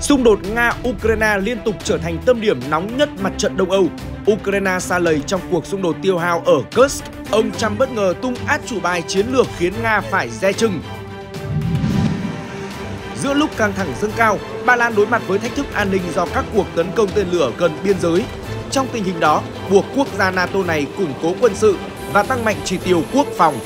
Xung đột Nga-Ukraine liên tục trở thành tâm điểm nóng nhất mặt trận Đông Âu. Ukraine xa lầy trong cuộc xung đột tiêu hao ở Kursk. Ông Trump bất ngờ tung át chủ bài chiến lược khiến Nga phải dè chừng. Giữa lúc căng thẳng dâng cao, Ba Lan đối mặt với thách thức an ninh do các cuộc tấn công tên lửa gần biên giới. Trong tình hình đó, buộc quốc gia NATO này củng cố quân sự và tăng mạnh chỉ tiêu quốc phòng.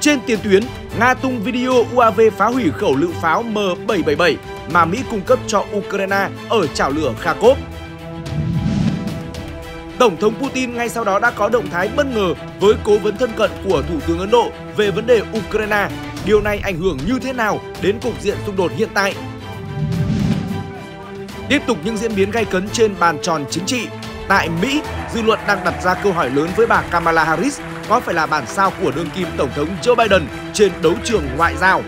Trên tiền tuyến, Nga tung video UAV phá hủy khẩu lựu pháo M777 mà Mỹ cung cấp cho Ukraine ở chảo lửa Kharkov. Tổng thống Putin ngay sau đó đã có động thái bất ngờ với cố vấn thân cận của Thủ tướng Ấn Độ về vấn đề Ukraine. Điều này ảnh hưởng như thế nào đến cục diện xung đột hiện tại? Tiếp tục những diễn biến gay cấn trên bàn tròn chính trị. Tại Mỹ, dư luận đang đặt ra câu hỏi lớn với bà Kamala Harris có phải là bản sao của đương kim Tổng thống Joe Biden trên đấu trường ngoại giao.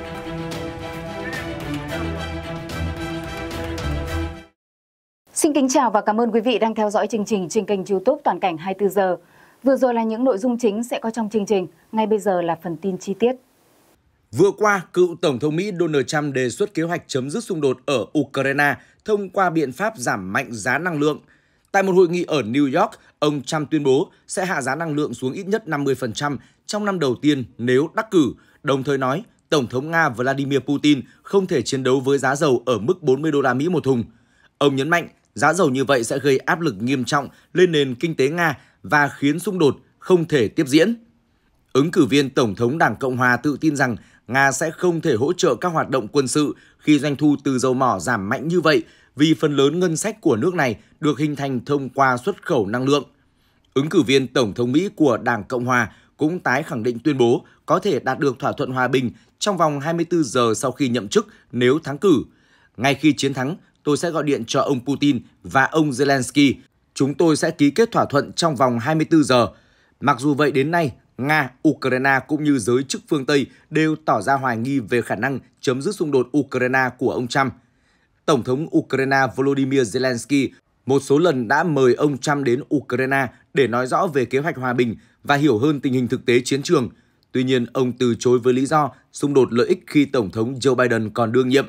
Xin kính chào và cảm ơn quý vị đang theo dõi chương trình trên kênh youtube Toàn cảnh 24 giờ. Vừa rồi là những nội dung chính sẽ có trong chương trình, ngay bây giờ là phần tin chi tiết. Vừa qua, cựu Tổng thống Mỹ Donald Trump đề xuất kế hoạch chấm dứt xung đột ở Ukraine thông qua biện pháp giảm mạnh giá năng lượng. Tại một hội nghị ở New York, Ông Trump tuyên bố sẽ hạ giá năng lượng xuống ít nhất 50% trong năm đầu tiên nếu đắc cử, đồng thời nói Tổng thống Nga Vladimir Putin không thể chiến đấu với giá dầu ở mức 40 đô la Mỹ một thùng. Ông nhấn mạnh giá dầu như vậy sẽ gây áp lực nghiêm trọng lên nền kinh tế Nga và khiến xung đột không thể tiếp diễn. Ứng cử viên Tổng thống Đảng Cộng Hòa tự tin rằng Nga sẽ không thể hỗ trợ các hoạt động quân sự khi doanh thu từ dầu mỏ giảm mạnh như vậy vì phần lớn ngân sách của nước này được hình thành thông qua xuất khẩu năng lượng. Ứng cử viên Tổng thống Mỹ của Đảng Cộng Hòa cũng tái khẳng định tuyên bố có thể đạt được thỏa thuận hòa bình trong vòng 24 giờ sau khi nhậm chức nếu thắng cử. Ngay khi chiến thắng, tôi sẽ gọi điện cho ông Putin và ông Zelensky. Chúng tôi sẽ ký kết thỏa thuận trong vòng 24 giờ. Mặc dù vậy đến nay, Nga, Ukraine cũng như giới chức phương Tây đều tỏ ra hoài nghi về khả năng chấm dứt xung đột Ukraine của ông Trump. Tổng thống Ukraine Volodymyr Zelensky một số lần đã mời ông Trump đến Ukraine để nói rõ về kế hoạch hòa bình và hiểu hơn tình hình thực tế chiến trường. Tuy nhiên, ông từ chối với lý do xung đột lợi ích khi Tổng thống Joe Biden còn đương nhiệm.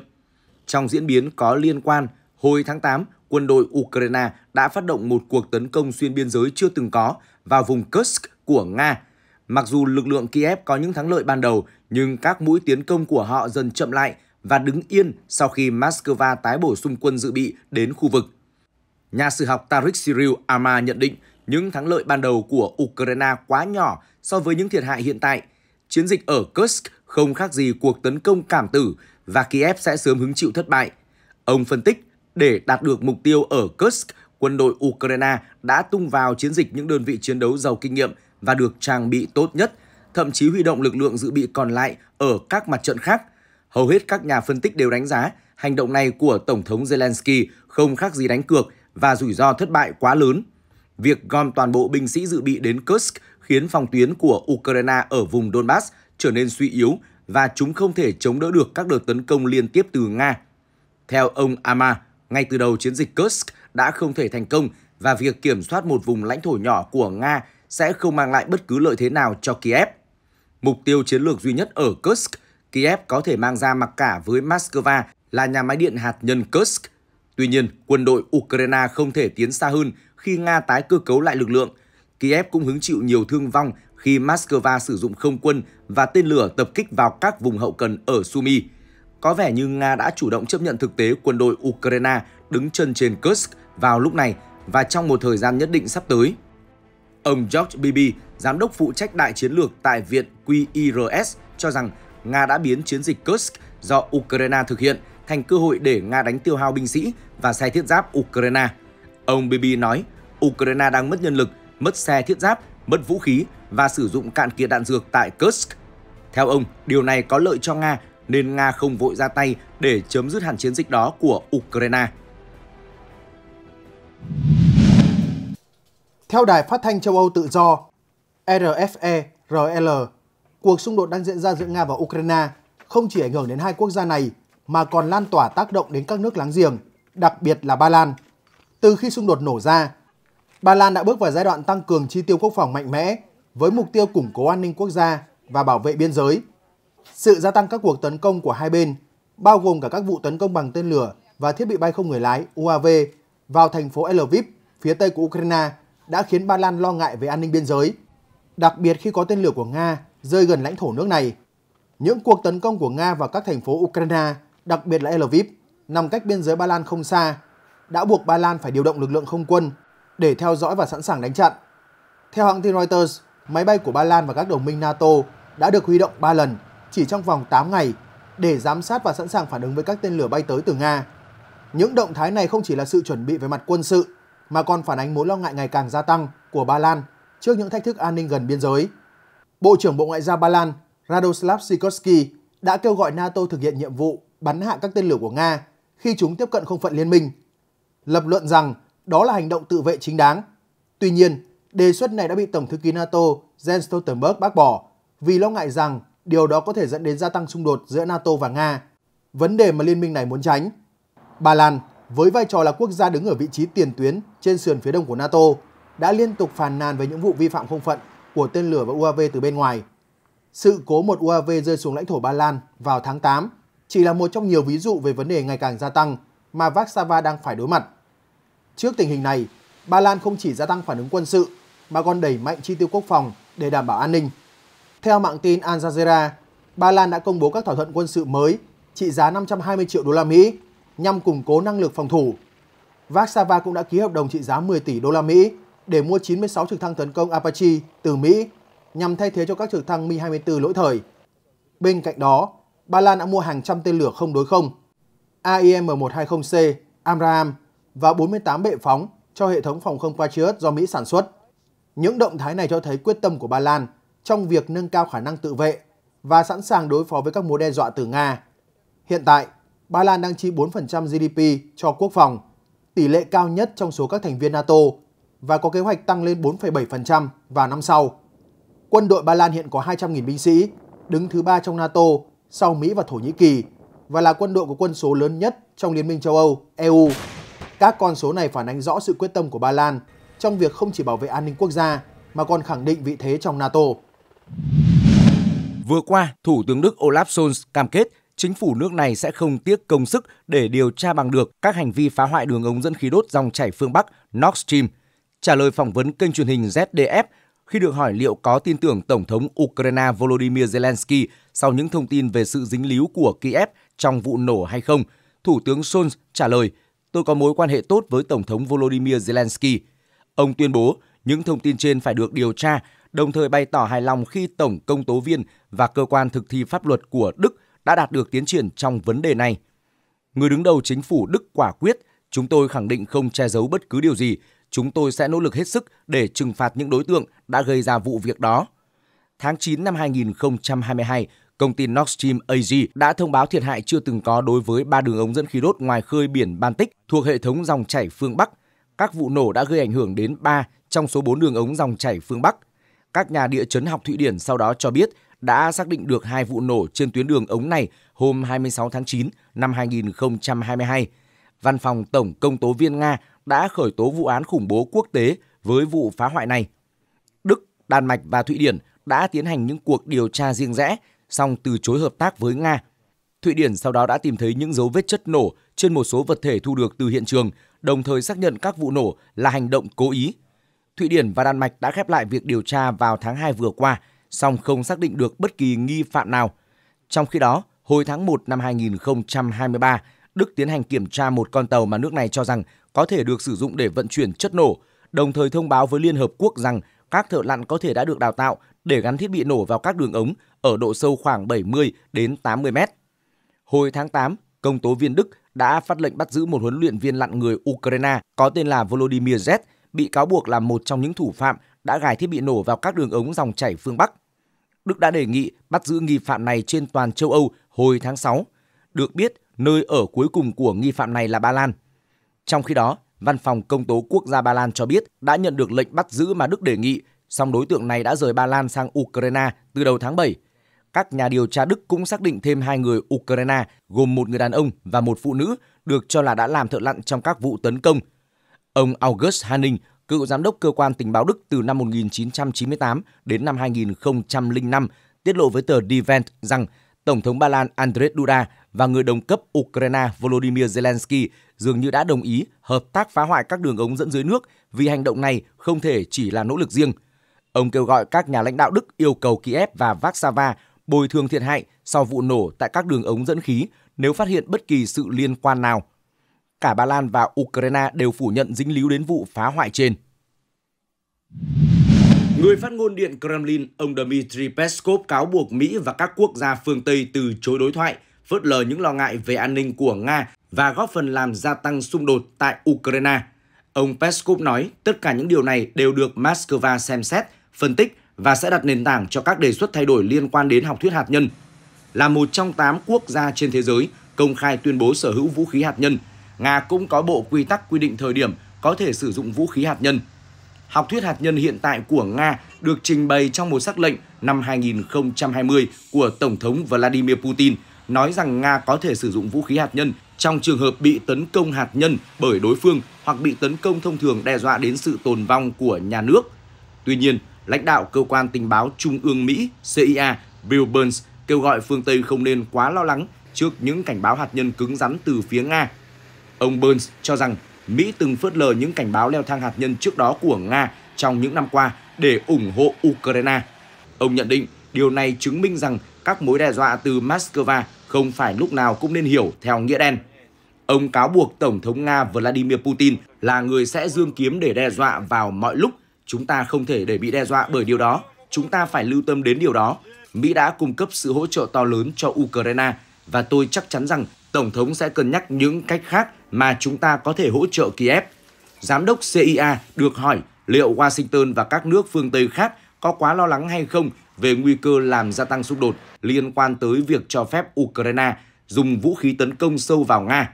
Trong diễn biến có liên quan, hồi tháng 8, quân đội Ukraine đã phát động một cuộc tấn công xuyên biên giới chưa từng có vào vùng Kursk của Nga. Mặc dù lực lượng Kiev có những thắng lợi ban đầu, nhưng các mũi tiến công của họ dần chậm lại và đứng yên sau khi Moscow tái bổ sung quân dự bị đến khu vực. Nhà sử học Tarik Cyril Ama nhận định những thắng lợi ban đầu của Ukraine quá nhỏ so với những thiệt hại hiện tại. Chiến dịch ở Kursk không khác gì cuộc tấn công cảm tử và Kiev sẽ sớm hứng chịu thất bại. Ông phân tích, để đạt được mục tiêu ở Kursk, quân đội Ukraine đã tung vào chiến dịch những đơn vị chiến đấu giàu kinh nghiệm và được trang bị tốt nhất, thậm chí huy động lực lượng dự bị còn lại ở các mặt trận khác. Hầu hết các nhà phân tích đều đánh giá hành động này của Tổng thống Zelensky không khác gì đánh cược và rủi ro thất bại quá lớn. Việc gom toàn bộ binh sĩ dự bị đến Kursk khiến phòng tuyến của Ukraine ở vùng Donbass trở nên suy yếu và chúng không thể chống đỡ được các đợt tấn công liên tiếp từ Nga. Theo ông Ama, ngay từ đầu chiến dịch Kursk đã không thể thành công và việc kiểm soát một vùng lãnh thổ nhỏ của Nga sẽ không mang lại bất cứ lợi thế nào cho Kiev. Mục tiêu chiến lược duy nhất ở Kursk, Kiev có thể mang ra mặc cả với Moscow là nhà máy điện hạt nhân Kursk. Tuy nhiên, quân đội Ukraine không thể tiến xa hơn khi Nga tái cơ cấu lại lực lượng. Kiev cũng hứng chịu nhiều thương vong khi Moscow sử dụng không quân và tên lửa tập kích vào các vùng hậu cần ở Sumy. Có vẻ như Nga đã chủ động chấp nhận thực tế quân đội Ukraine đứng chân trên Kursk vào lúc này và trong một thời gian nhất định sắp tới. Ông George Bibi, giám đốc phụ trách đại chiến lược tại Viện QIRS, cho rằng Nga đã biến chiến dịch Kursk do Ukraine thực hiện thành cơ hội để Nga đánh tiêu hao binh sĩ và xe thiết giáp Ukraine. Ông Bibi nói, Ukraine đang mất nhân lực, mất xe thiết giáp, mất vũ khí và sử dụng cạn kiệt đạn dược tại Kursk. Theo ông, điều này có lợi cho Nga nên Nga không vội ra tay để chấm dứt hẳn chiến dịch đó của Ukraine. Theo đài phát thanh châu Âu tự do RFE RL, cuộc xung đột đang diễn ra giữa Nga và Ukraine không chỉ ảnh hưởng đến hai quốc gia này mà còn lan tỏa tác động đến các nước láng giềng, đặc biệt là Ba Lan từ khi xung đột nổ ra, Ba Lan đã bước vào giai đoạn tăng cường chi tiêu quốc phòng mạnh mẽ với mục tiêu củng cố an ninh quốc gia và bảo vệ biên giới. Sự gia tăng các cuộc tấn công của hai bên, bao gồm cả các vụ tấn công bằng tên lửa và thiết bị bay không người lái UAV vào thành phố Lviv, phía tây của Ukraine, đã khiến Ba Lan lo ngại về an ninh biên giới, đặc biệt khi có tên lửa của Nga rơi gần lãnh thổ nước này. Những cuộc tấn công của Nga vào các thành phố Ukraine, đặc biệt là Lviv, nằm cách biên giới Ba Lan không xa, đã buộc Ba Lan phải điều động lực lượng không quân để theo dõi và sẵn sàng đánh chặn. Theo hãng tin Reuters, máy bay của Ba Lan và các đồng minh NATO đã được huy động 3 lần chỉ trong vòng 8 ngày để giám sát và sẵn sàng phản ứng với các tên lửa bay tới từ Nga. Những động thái này không chỉ là sự chuẩn bị về mặt quân sự mà còn phản ánh mối lo ngại ngày càng gia tăng của Ba Lan trước những thách thức an ninh gần biên giới. Bộ trưởng Bộ Ngoại giao Ba Lan Radoslav Sikorski đã kêu gọi NATO thực hiện nhiệm vụ bắn hạ các tên lửa của Nga khi chúng tiếp cận không phận liên minh lập luận rằng đó là hành động tự vệ chính đáng. Tuy nhiên, đề xuất này đã bị Tổng thư ký NATO Jens Stoltenberg bác bỏ vì lo ngại rằng điều đó có thể dẫn đến gia tăng xung đột giữa NATO và Nga, vấn đề mà liên minh này muốn tránh. Ba Lan, với vai trò là quốc gia đứng ở vị trí tiền tuyến trên sườn phía đông của NATO, đã liên tục phàn nàn về những vụ vi phạm không phận của tên lửa và UAV từ bên ngoài. Sự cố một UAV rơi xuống lãnh thổ Ba Lan vào tháng 8 chỉ là một trong nhiều ví dụ về vấn đề ngày càng gia tăng mà Warsaw đang phải đối mặt. Trước tình hình này, Ba Lan không chỉ gia tăng phản ứng quân sự mà còn đẩy mạnh chi tiêu quốc phòng để đảm bảo an ninh. Theo mạng tin Al Jazeera, Ba Lan đã công bố các thỏa thuận quân sự mới trị giá 520 triệu đô la Mỹ nhằm củng cố năng lực phòng thủ. Warsaw cũng đã ký hợp đồng trị giá 10 tỷ đô la Mỹ để mua 96 trực thăng tấn công Apache từ Mỹ nhằm thay thế cho các trực thăng Mi-24 lỗi thời. Bên cạnh đó, Ba Lan đã mua hàng trăm tên lửa không đối không, AIM-120C, Amram và 48 bệ phóng cho hệ thống phòng không Patriot do Mỹ sản xuất. Những động thái này cho thấy quyết tâm của Ba Lan trong việc nâng cao khả năng tự vệ và sẵn sàng đối phó với các mối đe dọa từ Nga. Hiện tại, Ba Lan đang chi 4% GDP cho quốc phòng, tỷ lệ cao nhất trong số các thành viên NATO và có kế hoạch tăng lên 4,7% vào năm sau. Quân đội Ba Lan hiện có 200.000 binh sĩ, đứng thứ ba trong NATO sau Mỹ và Thổ Nhĩ Kỳ và là quân đội có quân số lớn nhất trong Liên minh châu Âu, EU. Các con số này phản ánh rõ sự quyết tâm của Ba Lan trong việc không chỉ bảo vệ an ninh quốc gia mà còn khẳng định vị thế trong NATO. Vừa qua, Thủ tướng Đức Olaf Scholz cam kết chính phủ nước này sẽ không tiếc công sức để điều tra bằng được các hành vi phá hoại đường ống dẫn khí đốt dòng chảy phương Bắc Nord Stream. Trả lời phỏng vấn kênh truyền hình ZDF, khi được hỏi liệu có tin tưởng Tổng thống Ukraine Volodymyr Zelensky sau những thông tin về sự dính líu của Kiev trong vụ nổ hay không, Thủ tướng Scholz trả lời – tôi có mối quan hệ tốt với Tổng thống Volodymyr Zelensky. Ông tuyên bố những thông tin trên phải được điều tra, đồng thời bày tỏ hài lòng khi Tổng công tố viên và cơ quan thực thi pháp luật của Đức đã đạt được tiến triển trong vấn đề này. Người đứng đầu chính phủ Đức quả quyết, chúng tôi khẳng định không che giấu bất cứ điều gì, chúng tôi sẽ nỗ lực hết sức để trừng phạt những đối tượng đã gây ra vụ việc đó. Tháng 9 năm 2022, công ty Nord Stream AG đã thông báo thiệt hại chưa từng có đối với ba đường ống dẫn khí đốt ngoài khơi biển Baltic thuộc hệ thống dòng chảy phương Bắc. Các vụ nổ đã gây ảnh hưởng đến 3 trong số 4 đường ống dòng chảy phương Bắc. Các nhà địa chấn học Thụy Điển sau đó cho biết đã xác định được hai vụ nổ trên tuyến đường ống này hôm 26 tháng 9 năm 2022. Văn phòng Tổng công tố viên Nga đã khởi tố vụ án khủng bố quốc tế với vụ phá hoại này. Đức, Đan Mạch và Thụy Điển đã tiến hành những cuộc điều tra riêng rẽ song từ chối hợp tác với Nga. Thụy Điển sau đó đã tìm thấy những dấu vết chất nổ trên một số vật thể thu được từ hiện trường, đồng thời xác nhận các vụ nổ là hành động cố ý. Thụy Điển và Đan Mạch đã khép lại việc điều tra vào tháng 2 vừa qua, song không xác định được bất kỳ nghi phạm nào. Trong khi đó, hồi tháng 1 năm 2023, Đức tiến hành kiểm tra một con tàu mà nước này cho rằng có thể được sử dụng để vận chuyển chất nổ, đồng thời thông báo với Liên Hợp Quốc rằng các thợ lặn có thể đã được đào tạo để gắn thiết bị nổ vào các đường ống ở độ sâu khoảng 70 đến 80 mét. Hồi tháng 8, công tố viên Đức đã phát lệnh bắt giữ một huấn luyện viên lặn người Ukraine có tên là Volodymyr Z, bị cáo buộc là một trong những thủ phạm đã gài thiết bị nổ vào các đường ống dòng chảy phương Bắc. Đức đã đề nghị bắt giữ nghi phạm này trên toàn châu Âu hồi tháng 6. Được biết, nơi ở cuối cùng của nghi phạm này là Ba Lan. Trong khi đó, Văn phòng Công tố Quốc gia Ba Lan cho biết đã nhận được lệnh bắt giữ mà Đức đề nghị song đối tượng này đã rời Ba Lan sang Ukraine từ đầu tháng 7. Các nhà điều tra Đức cũng xác định thêm hai người Ukraine gồm một người đàn ông và một phụ nữ được cho là đã làm thợ lặn trong các vụ tấn công. Ông August Hanning, cựu giám đốc cơ quan tình báo Đức từ năm 1998 đến năm 2005, tiết lộ với tờ Die Welt rằng Tổng thống Ba Lan Andrzej Duda và người đồng cấp Ukraine Volodymyr Zelensky dường như đã đồng ý hợp tác phá hoại các đường ống dẫn dưới nước vì hành động này không thể chỉ là nỗ lực riêng – Ông kêu gọi các nhà lãnh đạo Đức yêu cầu Kiev và Warsaw bồi thường thiệt hại sau vụ nổ tại các đường ống dẫn khí nếu phát hiện bất kỳ sự liên quan nào. Cả Ba Lan và Ukraine đều phủ nhận dính líu đến vụ phá hoại trên. Người phát ngôn Điện Kremlin, ông Dmitry Peskov cáo buộc Mỹ và các quốc gia phương Tây từ chối đối thoại, phớt lờ những lo ngại về an ninh của Nga và góp phần làm gia tăng xung đột tại Ukraine. Ông Peskov nói tất cả những điều này đều được Moscow xem xét phân tích và sẽ đặt nền tảng cho các đề xuất thay đổi liên quan đến học thuyết hạt nhân. Là một trong 8 quốc gia trên thế giới công khai tuyên bố sở hữu vũ khí hạt nhân, Nga cũng có bộ quy tắc quy định thời điểm có thể sử dụng vũ khí hạt nhân. Học thuyết hạt nhân hiện tại của Nga được trình bày trong một sắc lệnh năm 2020 của Tổng thống Vladimir Putin nói rằng Nga có thể sử dụng vũ khí hạt nhân trong trường hợp bị tấn công hạt nhân bởi đối phương hoặc bị tấn công thông thường đe dọa đến sự tồn vong của nhà nước. Tuy nhiên, lãnh đạo cơ quan tình báo Trung ương Mỹ CIA Bill Burns kêu gọi phương Tây không nên quá lo lắng trước những cảnh báo hạt nhân cứng rắn từ phía Nga. Ông Burns cho rằng Mỹ từng phớt lờ những cảnh báo leo thang hạt nhân trước đó của Nga trong những năm qua để ủng hộ Ukraine. Ông nhận định điều này chứng minh rằng các mối đe dọa từ Moscow không phải lúc nào cũng nên hiểu theo nghĩa đen. Ông cáo buộc Tổng thống Nga Vladimir Putin là người sẽ dương kiếm để đe dọa vào mọi lúc Chúng ta không thể để bị đe dọa bởi điều đó, chúng ta phải lưu tâm đến điều đó. Mỹ đã cung cấp sự hỗ trợ to lớn cho Ukraine và tôi chắc chắn rằng Tổng thống sẽ cân nhắc những cách khác mà chúng ta có thể hỗ trợ Kiev. Giám đốc CIA được hỏi liệu Washington và các nước phương Tây khác có quá lo lắng hay không về nguy cơ làm gia tăng xung đột liên quan tới việc cho phép Ukraine dùng vũ khí tấn công sâu vào Nga.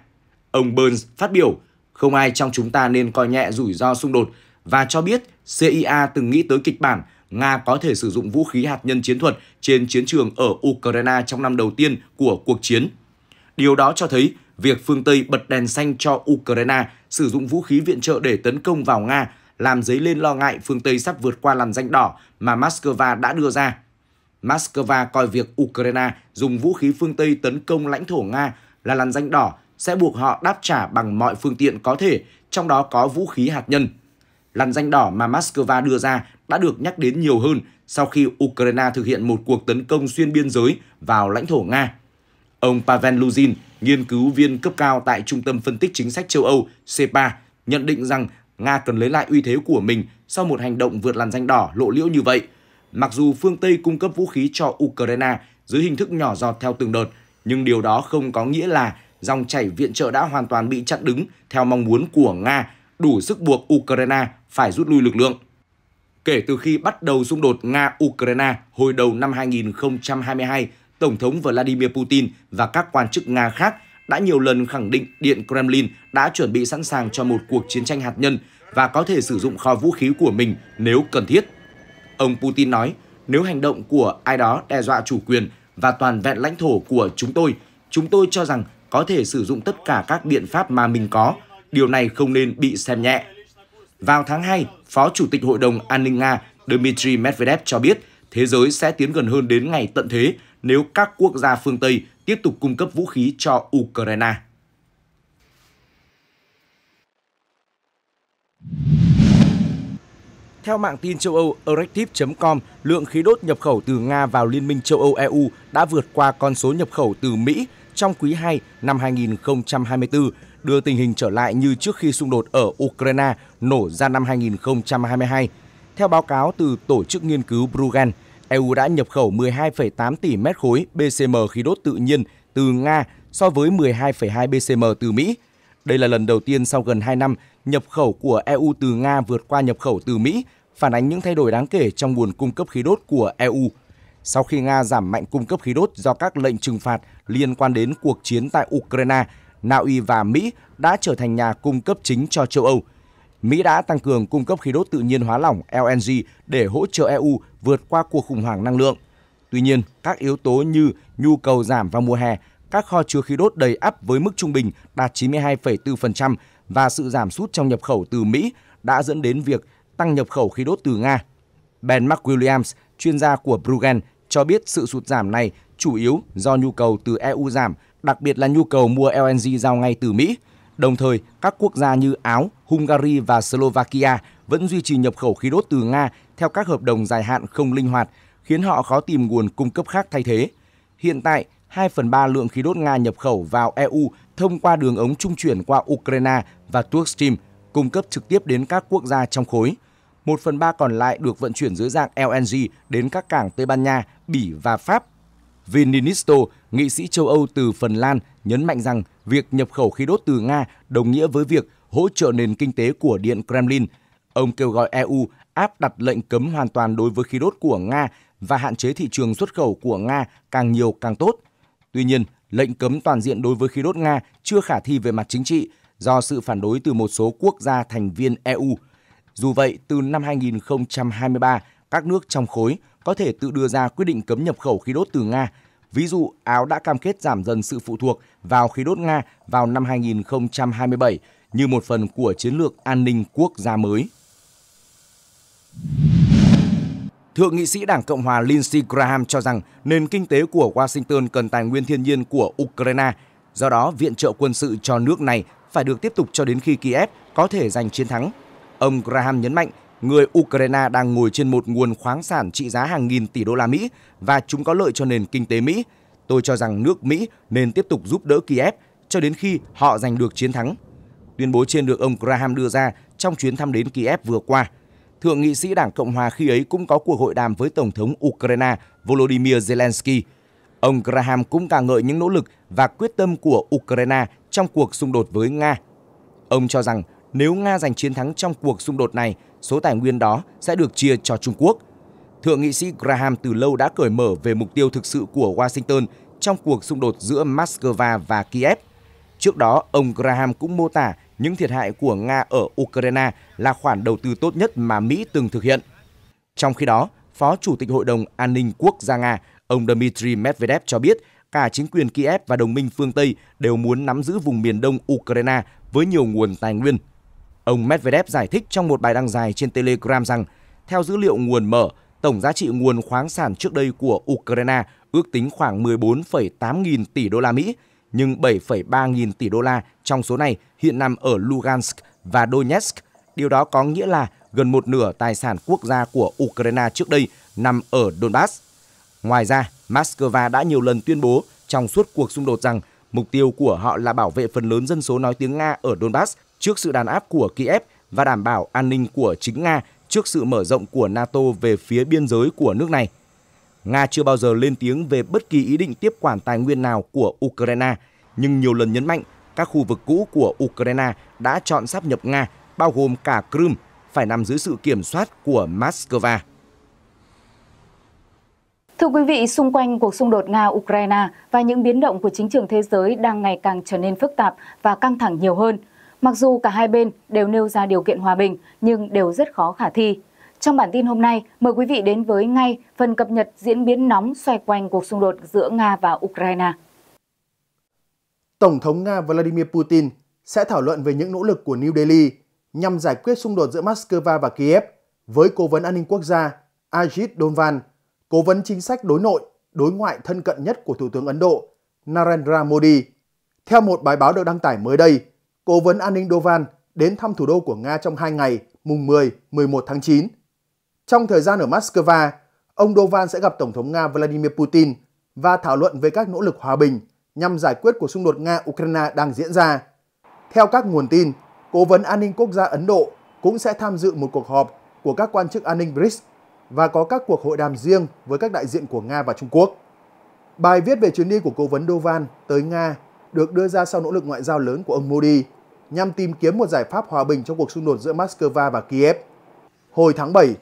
Ông Burns phát biểu, không ai trong chúng ta nên coi nhẹ rủi ro xung đột và cho biết CIA từng nghĩ tới kịch bản Nga có thể sử dụng vũ khí hạt nhân chiến thuật trên chiến trường ở Ukraine trong năm đầu tiên của cuộc chiến. Điều đó cho thấy việc phương Tây bật đèn xanh cho Ukraine sử dụng vũ khí viện trợ để tấn công vào Nga làm dấy lên lo ngại phương Tây sắp vượt qua làn danh đỏ mà Moscow đã đưa ra. Moscow coi việc Ukraine dùng vũ khí phương Tây tấn công lãnh thổ Nga là làn danh đỏ sẽ buộc họ đáp trả bằng mọi phương tiện có thể, trong đó có vũ khí hạt nhân. Làn danh đỏ mà Moscow đưa ra đã được nhắc đến nhiều hơn sau khi Ukraine thực hiện một cuộc tấn công xuyên biên giới vào lãnh thổ Nga. Ông Pavel Luzin, nghiên cứu viên cấp cao tại Trung tâm Phân tích Chính sách châu Âu CEPA, nhận định rằng Nga cần lấy lại uy thế của mình sau một hành động vượt làn danh đỏ lộ liễu như vậy. Mặc dù phương Tây cung cấp vũ khí cho Ukraine dưới hình thức nhỏ giọt theo từng đợt, nhưng điều đó không có nghĩa là dòng chảy viện trợ đã hoàn toàn bị chặn đứng theo mong muốn của Nga, đủ sức buộc Ukraine phải rút lui lực lượng. Kể từ khi bắt đầu xung đột Nga-Ukraine hồi đầu năm 2022, Tổng thống Vladimir Putin và các quan chức Nga khác đã nhiều lần khẳng định Điện Kremlin đã chuẩn bị sẵn sàng cho một cuộc chiến tranh hạt nhân và có thể sử dụng kho vũ khí của mình nếu cần thiết. Ông Putin nói, nếu hành động của ai đó đe dọa chủ quyền và toàn vẹn lãnh thổ của chúng tôi, chúng tôi cho rằng có thể sử dụng tất cả các biện pháp mà mình có. Điều này không nên bị xem nhẹ. Vào tháng 2, Phó Chủ tịch Hội đồng An ninh Nga Dmitry Medvedev cho biết thế giới sẽ tiến gần hơn đến ngày tận thế nếu các quốc gia phương Tây tiếp tục cung cấp vũ khí cho Ukraine. Theo mạng tin châu Âu Euractiv.com, lượng khí đốt nhập khẩu từ Nga vào Liên minh châu Âu EU đã vượt qua con số nhập khẩu từ Mỹ trong quý 2 năm 2024 đưa tình hình trở lại như trước khi xung đột ở Ukraine nổ ra năm 2022. Theo báo cáo từ Tổ chức Nghiên cứu Bruegel, EU đã nhập khẩu 12,8 tỷ mét khối BCM khí đốt tự nhiên từ Nga so với 12,2 BCM từ Mỹ. Đây là lần đầu tiên sau gần 2 năm nhập khẩu của EU từ Nga vượt qua nhập khẩu từ Mỹ, phản ánh những thay đổi đáng kể trong nguồn cung cấp khí đốt của EU. Sau khi Nga giảm mạnh cung cấp khí đốt do các lệnh trừng phạt liên quan đến cuộc chiến tại Ukraine Na Uy và Mỹ đã trở thành nhà cung cấp chính cho châu Âu. Mỹ đã tăng cường cung cấp khí đốt tự nhiên hóa lỏng LNG để hỗ trợ EU vượt qua cuộc khủng hoảng năng lượng. Tuy nhiên, các yếu tố như nhu cầu giảm vào mùa hè, các kho chứa khí đốt đầy áp với mức trung bình đạt 92,4% và sự giảm sút trong nhập khẩu từ Mỹ đã dẫn đến việc tăng nhập khẩu khí đốt từ Nga. Ben McWilliams, chuyên gia của Bruegel, cho biết sự sụt giảm này chủ yếu do nhu cầu từ EU giảm đặc biệt là nhu cầu mua LNG giao ngay từ Mỹ. Đồng thời, các quốc gia như Áo, Hungary và Slovakia vẫn duy trì nhập khẩu khí đốt từ Nga theo các hợp đồng dài hạn không linh hoạt, khiến họ khó tìm nguồn cung cấp khác thay thế. Hiện tại, 2 phần 3 lượng khí đốt Nga nhập khẩu vào EU thông qua đường ống trung chuyển qua Ukraine và Turk Stream, cung cấp trực tiếp đến các quốc gia trong khối. 1 phần 3 còn lại được vận chuyển dưới dạng LNG đến các cảng Tây Ban Nha, Bỉ và Pháp Vininisto, nghị sĩ châu Âu từ Phần Lan, nhấn mạnh rằng việc nhập khẩu khí đốt từ Nga đồng nghĩa với việc hỗ trợ nền kinh tế của Điện Kremlin. Ông kêu gọi EU áp đặt lệnh cấm hoàn toàn đối với khí đốt của Nga và hạn chế thị trường xuất khẩu của Nga càng nhiều càng tốt. Tuy nhiên, lệnh cấm toàn diện đối với khí đốt Nga chưa khả thi về mặt chính trị do sự phản đối từ một số quốc gia thành viên EU. Dù vậy, từ năm 2023, các nước trong khối có thể tự đưa ra quyết định cấm nhập khẩu khí đốt từ Nga Ví dụ, Áo đã cam kết giảm dần sự phụ thuộc vào khí đốt Nga vào năm 2027 như một phần của chiến lược an ninh quốc gia mới. Thượng nghị sĩ Đảng Cộng hòa Lindsey Graham cho rằng nền kinh tế của Washington cần tài nguyên thiên nhiên của Ukraine, do đó viện trợ quân sự cho nước này phải được tiếp tục cho đến khi Kiev có thể giành chiến thắng. Ông Graham nhấn mạnh người Ukraine đang ngồi trên một nguồn khoáng sản trị giá hàng nghìn tỷ đô la Mỹ và chúng có lợi cho nền kinh tế Mỹ. Tôi cho rằng nước Mỹ nên tiếp tục giúp đỡ Kiev cho đến khi họ giành được chiến thắng. Tuyên bố trên được ông Graham đưa ra trong chuyến thăm đến Kiev vừa qua. Thượng nghị sĩ Đảng Cộng hòa khi ấy cũng có cuộc hội đàm với Tổng thống Ukraine Volodymyr Zelensky. Ông Graham cũng ca ngợi những nỗ lực và quyết tâm của Ukraine trong cuộc xung đột với Nga. Ông cho rằng nếu Nga giành chiến thắng trong cuộc xung đột này số tài nguyên đó sẽ được chia cho Trung Quốc. Thượng nghị sĩ Graham từ lâu đã cởi mở về mục tiêu thực sự của Washington trong cuộc xung đột giữa Moscow và Kiev. Trước đó, ông Graham cũng mô tả những thiệt hại của Nga ở Ukraine là khoản đầu tư tốt nhất mà Mỹ từng thực hiện. Trong khi đó, Phó Chủ tịch Hội đồng An ninh Quốc gia Nga, ông Dmitry Medvedev cho biết cả chính quyền Kiev và đồng minh phương Tây đều muốn nắm giữ vùng miền đông Ukraine với nhiều nguồn tài nguyên Ông Medvedev giải thích trong một bài đăng dài trên Telegram rằng, theo dữ liệu nguồn mở, tổng giá trị nguồn khoáng sản trước đây của Ukraine ước tính khoảng 14,8 nghìn tỷ đô la Mỹ, nhưng 7,3 nghìn tỷ đô la trong số này hiện nằm ở Lugansk và Donetsk. Điều đó có nghĩa là gần một nửa tài sản quốc gia của Ukraine trước đây nằm ở Donbass. Ngoài ra, Moscow đã nhiều lần tuyên bố trong suốt cuộc xung đột rằng mục tiêu của họ là bảo vệ phần lớn dân số nói tiếng Nga ở Donbass trước sự đàn áp của Kiev và đảm bảo an ninh của chính Nga trước sự mở rộng của NATO về phía biên giới của nước này. Nga chưa bao giờ lên tiếng về bất kỳ ý định tiếp quản tài nguyên nào của Ukraine, nhưng nhiều lần nhấn mạnh các khu vực cũ của Ukraine đã chọn sáp nhập Nga, bao gồm cả Crimea, phải nằm dưới sự kiểm soát của Moscow. Thưa quý vị, xung quanh cuộc xung đột Nga-Ukraine và những biến động của chính trường thế giới đang ngày càng trở nên phức tạp và căng thẳng nhiều hơn – Mặc dù cả hai bên đều nêu ra điều kiện hòa bình nhưng đều rất khó khả thi. Trong bản tin hôm nay, mời quý vị đến với ngay phần cập nhật diễn biến nóng xoay quanh cuộc xung đột giữa Nga và Ukraine. Tổng thống Nga Vladimir Putin sẽ thảo luận về những nỗ lực của New Delhi nhằm giải quyết xung đột giữa Moscow và Kiev với Cố vấn An ninh Quốc gia Ajit Dovan, Cố vấn Chính sách Đối nội, Đối ngoại thân cận nhất của Thủ tướng Ấn Độ Narendra Modi. Theo một bài báo được đăng tải mới đây, Cố vấn an ninh Dovan đến thăm thủ đô của Nga trong 2 ngày, mùng 10-11 tháng 9. Trong thời gian ở Moscow, ông Dovan sẽ gặp Tổng thống Nga Vladimir Putin và thảo luận về các nỗ lực hòa bình nhằm giải quyết cuộc xung đột Nga-Ukraine đang diễn ra. Theo các nguồn tin, Cố vấn an ninh quốc gia Ấn Độ cũng sẽ tham dự một cuộc họp của các quan chức an ninh BRICS và có các cuộc hội đàm riêng với các đại diện của Nga và Trung Quốc. Bài viết về chuyến đi của cố vấn Dovan tới Nga được đưa ra sau nỗ lực ngoại giao lớn của ông Modi nhằm tìm kiếm một giải pháp hòa bình trong cuộc xung đột giữa Moscow và Kiev. Hồi tháng 7,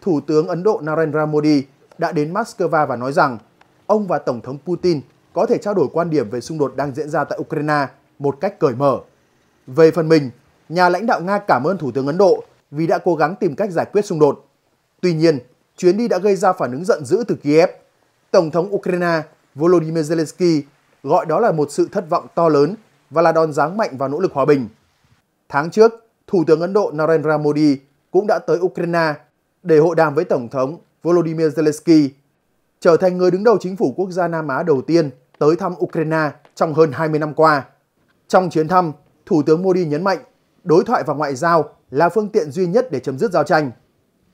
Thủ tướng Ấn Độ Narendra Modi đã đến Moscow và nói rằng ông và Tổng thống Putin có thể trao đổi quan điểm về xung đột đang diễn ra tại Ukraine một cách cởi mở. Về phần mình, nhà lãnh đạo Nga cảm ơn Thủ tướng Ấn Độ vì đã cố gắng tìm cách giải quyết xung đột. Tuy nhiên, chuyến đi đã gây ra phản ứng giận dữ từ Kiev. Tổng thống Ukraine Volodymyr Zelensky gọi đó là một sự thất vọng to lớn và là đòn giáng mạnh vào nỗ lực hòa bình. Tháng trước, Thủ tướng Ấn Độ Narendra Modi cũng đã tới Ukraine để hội đàm với Tổng thống Volodymyr Zelensky, trở thành người đứng đầu chính phủ quốc gia Nam Á đầu tiên tới thăm Ukraine trong hơn 20 năm qua. Trong chuyến thăm, Thủ tướng Modi nhấn mạnh đối thoại và ngoại giao là phương tiện duy nhất để chấm dứt giao tranh.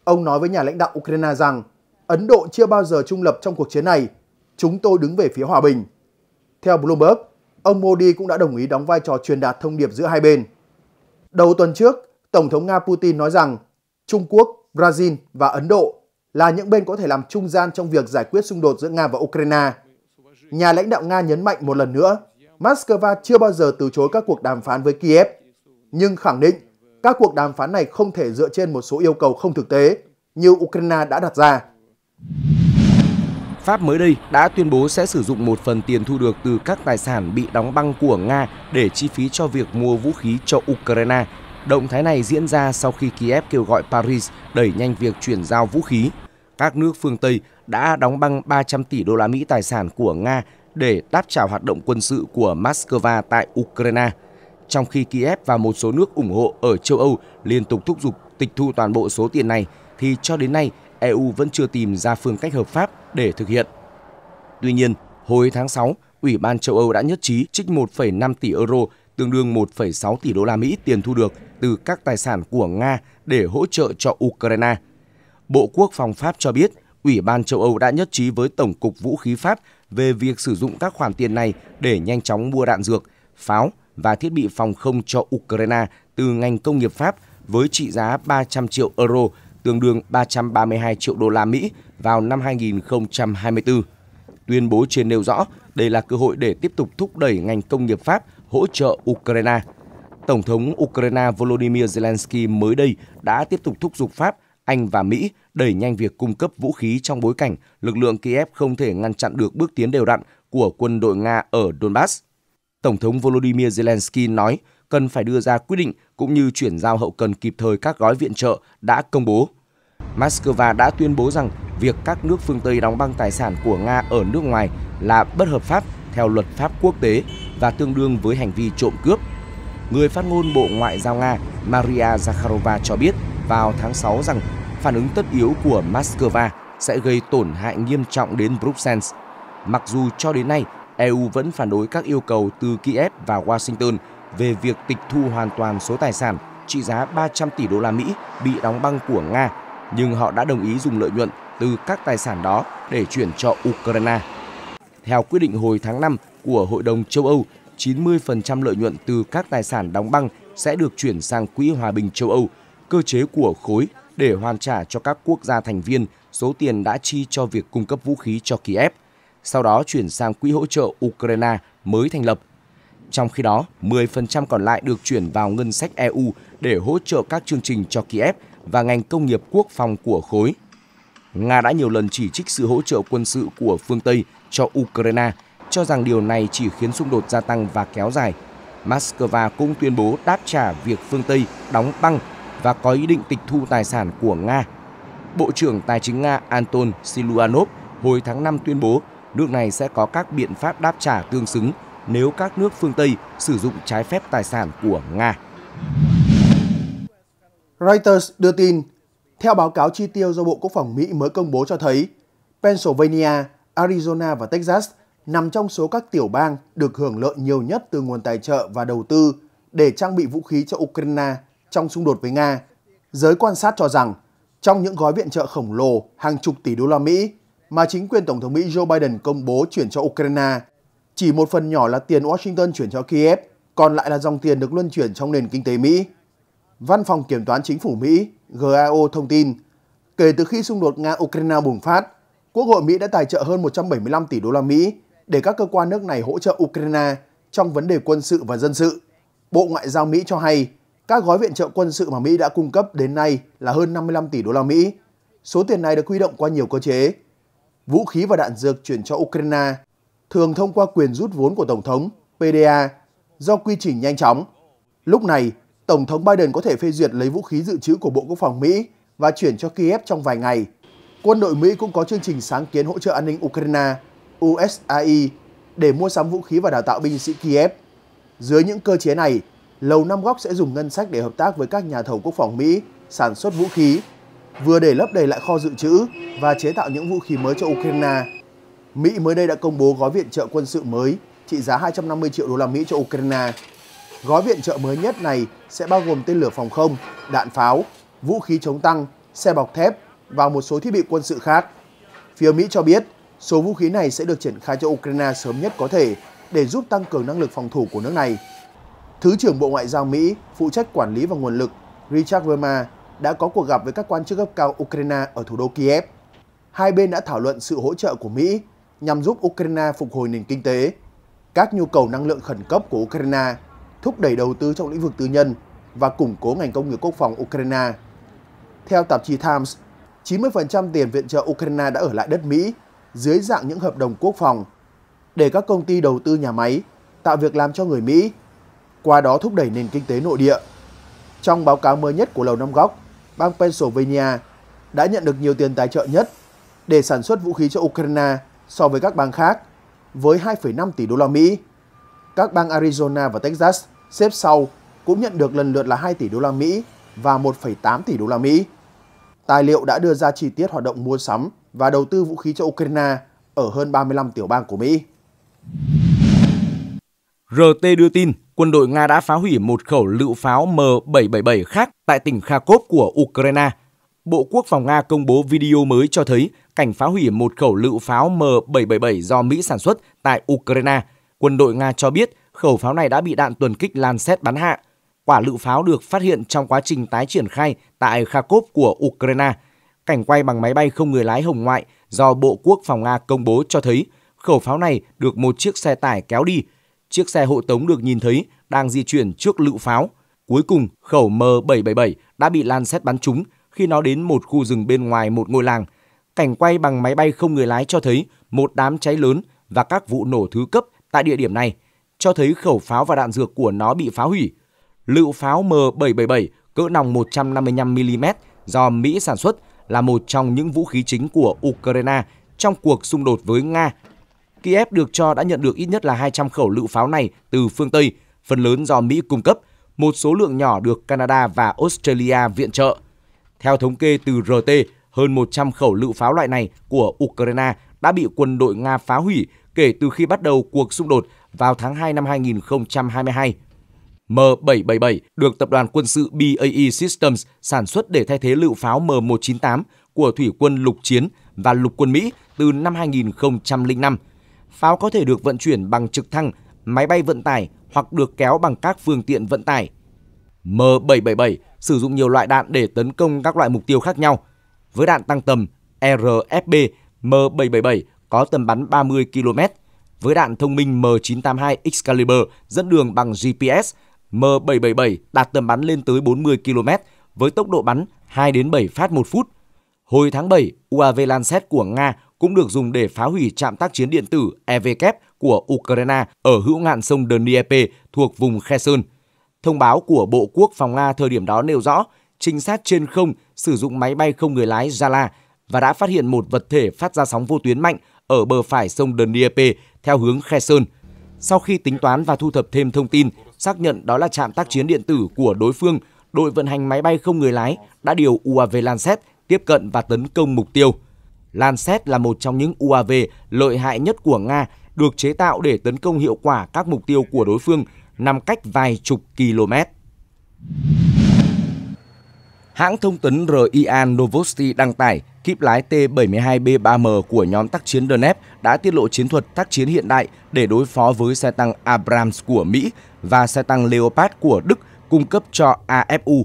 Ông nói với nhà lãnh đạo Ukraine rằng Ấn Độ chưa bao giờ trung lập trong cuộc chiến này, chúng tôi đứng về phía hòa bình. Theo Bloomberg, ông Modi cũng đã đồng ý đóng vai trò truyền đạt thông điệp giữa hai bên. Đầu tuần trước, Tổng thống Nga Putin nói rằng Trung Quốc, Brazil và Ấn Độ là những bên có thể làm trung gian trong việc giải quyết xung đột giữa Nga và Ukraine. Nhà lãnh đạo Nga nhấn mạnh một lần nữa, Moscow chưa bao giờ từ chối các cuộc đàm phán với Kiev, nhưng khẳng định các cuộc đàm phán này không thể dựa trên một số yêu cầu không thực tế như Ukraine đã đặt ra. Pháp mới đây đã tuyên bố sẽ sử dụng một phần tiền thu được từ các tài sản bị đóng băng của Nga để chi phí cho việc mua vũ khí cho Ukraine. Động thái này diễn ra sau khi Kiev kêu gọi Paris đẩy nhanh việc chuyển giao vũ khí. Các nước phương Tây đã đóng băng 300 tỷ đô la Mỹ tài sản của Nga để đáp trả hoạt động quân sự của Moscow tại Ukraine. Trong khi Kiev và một số nước ủng hộ ở châu Âu liên tục thúc giục tịch thu toàn bộ số tiền này, thì cho đến nay EU vẫn chưa tìm ra phương cách hợp pháp để thực hiện. Tuy nhiên, hồi tháng 6, Ủy ban châu Âu đã nhất trí trích 1,5 tỷ euro, tương đương 1,6 tỷ đô la Mỹ tiền thu được từ các tài sản của Nga để hỗ trợ cho Ukraine. Bộ Quốc phòng Pháp cho biết, Ủy ban châu Âu đã nhất trí với Tổng cục Vũ khí Pháp về việc sử dụng các khoản tiền này để nhanh chóng mua đạn dược, pháo và thiết bị phòng không cho Ukraine từ ngành công nghiệp Pháp với trị giá 300 triệu euro tương đương 332 triệu đô la Mỹ vào năm 2024. Tuyên bố trên nêu rõ đây là cơ hội để tiếp tục thúc đẩy ngành công nghiệp Pháp hỗ trợ Ukraine. Tổng thống Ukraine Volodymyr Zelensky mới đây đã tiếp tục thúc giục Pháp, Anh và Mỹ đẩy nhanh việc cung cấp vũ khí trong bối cảnh lực lượng Kiev không thể ngăn chặn được bước tiến đều đặn của quân đội Nga ở Donbass. Tổng thống Volodymyr Zelensky nói cần phải đưa ra quyết định cũng như chuyển giao hậu cần kịp thời các gói viện trợ đã công bố. Moscow đã tuyên bố rằng việc các nước phương Tây đóng băng tài sản của Nga ở nước ngoài là bất hợp pháp theo luật pháp quốc tế và tương đương với hành vi trộm cướp. Người phát ngôn Bộ Ngoại giao Nga Maria Zakharova cho biết vào tháng 6 rằng phản ứng tất yếu của Moscow sẽ gây tổn hại nghiêm trọng đến Brussels. Mặc dù cho đến nay, EU vẫn phản đối các yêu cầu từ Kiev và Washington về việc tịch thu hoàn toàn số tài sản trị giá 300 tỷ đô la Mỹ bị đóng băng của Nga nhưng họ đã đồng ý dùng lợi nhuận từ các tài sản đó để chuyển cho Ukraine. Theo quyết định hồi tháng 5 của Hội đồng châu Âu, 90% lợi nhuận từ các tài sản đóng băng sẽ được chuyển sang Quỹ Hòa bình châu Âu, cơ chế của khối để hoàn trả cho các quốc gia thành viên số tiền đã chi cho việc cung cấp vũ khí cho Kiev, sau đó chuyển sang Quỹ hỗ trợ Ukraine mới thành lập. Trong khi đó, 10% còn lại được chuyển vào ngân sách EU để hỗ trợ các chương trình cho Kiev và ngành công nghiệp quốc phòng của khối. Nga đã nhiều lần chỉ trích sự hỗ trợ quân sự của phương Tây cho Ukraine, cho rằng điều này chỉ khiến xung đột gia tăng và kéo dài. Moscow cũng tuyên bố đáp trả việc phương Tây đóng băng và có ý định tịch thu tài sản của Nga. Bộ trưởng Tài chính Nga Anton Siluanov hồi tháng 5 tuyên bố nước này sẽ có các biện pháp đáp trả tương xứng nếu các nước phương Tây sử dụng trái phép tài sản của Nga. Reuters đưa tin, theo báo cáo chi tiêu do Bộ Quốc phòng Mỹ mới công bố cho thấy, Pennsylvania, Arizona và Texas nằm trong số các tiểu bang được hưởng lợi nhiều nhất từ nguồn tài trợ và đầu tư để trang bị vũ khí cho Ukraine trong xung đột với Nga. Giới quan sát cho rằng, trong những gói viện trợ khổng lồ hàng chục tỷ đô la Mỹ mà chính quyền Tổng thống Mỹ Joe Biden công bố chuyển cho Ukraine, chỉ một phần nhỏ là tiền Washington chuyển cho Kiev, còn lại là dòng tiền được luân chuyển trong nền kinh tế Mỹ. Văn phòng Kiểm toán Chính phủ Mỹ GAO thông tin, kể từ khi xung đột Nga-Ukraine bùng phát, Quốc hội Mỹ đã tài trợ hơn 175 tỷ đô la Mỹ để các cơ quan nước này hỗ trợ Ukraine trong vấn đề quân sự và dân sự. Bộ Ngoại giao Mỹ cho hay, các gói viện trợ quân sự mà Mỹ đã cung cấp đến nay là hơn 55 tỷ đô la Mỹ. Số tiền này được huy động qua nhiều cơ chế. Vũ khí và đạn dược chuyển cho Ukraine thường thông qua quyền rút vốn của Tổng thống PDA do quy trình nhanh chóng. Lúc này, Tổng thống Biden có thể phê duyệt lấy vũ khí dự trữ của Bộ Quốc phòng Mỹ và chuyển cho Kiev trong vài ngày. Quân đội Mỹ cũng có chương trình sáng kiến hỗ trợ an ninh Ukraine, USAI, e, để mua sắm vũ khí và đào tạo binh sĩ Kiev. Dưới những cơ chế này, Lầu Năm Góc sẽ dùng ngân sách để hợp tác với các nhà thầu quốc phòng Mỹ sản xuất vũ khí, vừa để lấp đầy lại kho dự trữ và chế tạo những vũ khí mới cho Ukraine. Mỹ mới đây đã công bố gói viện trợ quân sự mới trị giá 250 triệu đô la Mỹ cho Ukraine Gói viện trợ mới nhất này sẽ bao gồm tên lửa phòng không, đạn pháo, vũ khí chống tăng, xe bọc thép và một số thiết bị quân sự khác. Phía Mỹ cho biết số vũ khí này sẽ được triển khai cho Ukraine sớm nhất có thể để giúp tăng cường năng lực phòng thủ của nước này. Thứ trưởng Bộ Ngoại giao Mỹ phụ trách quản lý và nguồn lực Richard Verma đã có cuộc gặp với các quan chức cấp cao Ukraine ở thủ đô Kiev. Hai bên đã thảo luận sự hỗ trợ của Mỹ nhằm giúp Ukraine phục hồi nền kinh tế, các nhu cầu năng lượng khẩn cấp của Ukraine thúc đẩy đầu tư trong lĩnh vực tư nhân và củng cố ngành công nghiệp quốc phòng Ukraine. Theo tạp chí Times, 90% tiền viện trợ Ukraine đã ở lại đất Mỹ dưới dạng những hợp đồng quốc phòng để các công ty đầu tư nhà máy tạo việc làm cho người Mỹ, qua đó thúc đẩy nền kinh tế nội địa. Trong báo cáo mới nhất của Lầu Năm Góc, bang Pennsylvania đã nhận được nhiều tiền tài trợ nhất để sản xuất vũ khí cho Ukraine so với các bang khác với 2,5 tỷ đô la Mỹ. Các bang Arizona và Texas xếp sau cũng nhận được lần lượt là 2 tỷ đô la Mỹ và 1,8 tỷ đô la Mỹ. Tài liệu đã đưa ra chi tiết hoạt động mua sắm và đầu tư vũ khí cho Ukraine ở hơn 35 tiểu bang của Mỹ. RT đưa tin, quân đội Nga đã phá hủy một khẩu lựu pháo M777 khác tại tỉnh Kharkov của Ukraine. Bộ Quốc phòng Nga công bố video mới cho thấy cảnh phá hủy một khẩu lựu pháo M777 do Mỹ sản xuất tại Ukraine. Quân đội Nga cho biết khẩu pháo này đã bị đạn tuần kích lan Lancet bắn hạ. Quả lựu pháo được phát hiện trong quá trình tái triển khai tại Kharkov của Ukraine. Cảnh quay bằng máy bay không người lái hồng ngoại do Bộ Quốc phòng Nga công bố cho thấy khẩu pháo này được một chiếc xe tải kéo đi. Chiếc xe hộ tống được nhìn thấy đang di chuyển trước lựu pháo. Cuối cùng, khẩu M777 đã bị lan xét bắn trúng khi nó đến một khu rừng bên ngoài một ngôi làng. Cảnh quay bằng máy bay không người lái cho thấy một đám cháy lớn và các vụ nổ thứ cấp tại địa điểm này cho thấy khẩu pháo và đạn dược của nó bị phá hủy. Lựu pháo M777 cỡ nòng 155mm do Mỹ sản xuất là một trong những vũ khí chính của Ukraine trong cuộc xung đột với Nga. Kiev được cho đã nhận được ít nhất là 200 khẩu lựu pháo này từ phương Tây, phần lớn do Mỹ cung cấp, một số lượng nhỏ được Canada và Australia viện trợ. Theo thống kê từ RT, hơn 100 khẩu lựu pháo loại này của Ukraine đã bị quân đội Nga phá hủy kể từ khi bắt đầu cuộc xung đột vào tháng 2 năm 2022. M777 được tập đoàn quân sự BAE Systems sản xuất để thay thế lựu pháo M198 của thủy quân lục chiến và lục quân Mỹ từ năm 2005. Pháo có thể được vận chuyển bằng trực thăng, máy bay vận tải hoặc được kéo bằng các phương tiện vận tải. M777 sử dụng nhiều loại đạn để tấn công các loại mục tiêu khác nhau. Với đạn tăng tầm RFB, M777 có tầm bắn 30 km. Với đạn thông minh M982 Excalibur dẫn đường bằng GPS, M777 đạt tầm bắn lên tới 40 km với tốc độ bắn 2 đến 7 phát một phút. Hồi tháng 7, UAV Lancet của Nga cũng được dùng để phá hủy trạm tác chiến điện tử EVK của Ukraine ở hữu ngạn sông Dnieper thuộc vùng Kherson. Thông báo của Bộ Quốc phòng Nga thời điểm đó nêu rõ, trinh sát trên không sử dụng máy bay không người lái Zala và đã phát hiện một vật thể phát ra sóng vô tuyến mạnh ở bờ phải sông Đần Dnieper theo hướng khe sơn. Sau khi tính toán và thu thập thêm thông tin, xác nhận đó là trạm tác chiến điện tử của đối phương, đội vận hành máy bay không người lái đã điều UAV Lancet tiếp cận và tấn công mục tiêu. Lancet là một trong những UAV lợi hại nhất của Nga, được chế tạo để tấn công hiệu quả các mục tiêu của đối phương nằm cách vài chục km. Hãng thông tấn RIA Novosti đăng tải Kíp lái T-72B3M của nhóm tác chiến Donetsk đã tiết lộ chiến thuật tác chiến hiện đại để đối phó với xe tăng Abrams của Mỹ và xe tăng Leopard của Đức cung cấp cho AFU.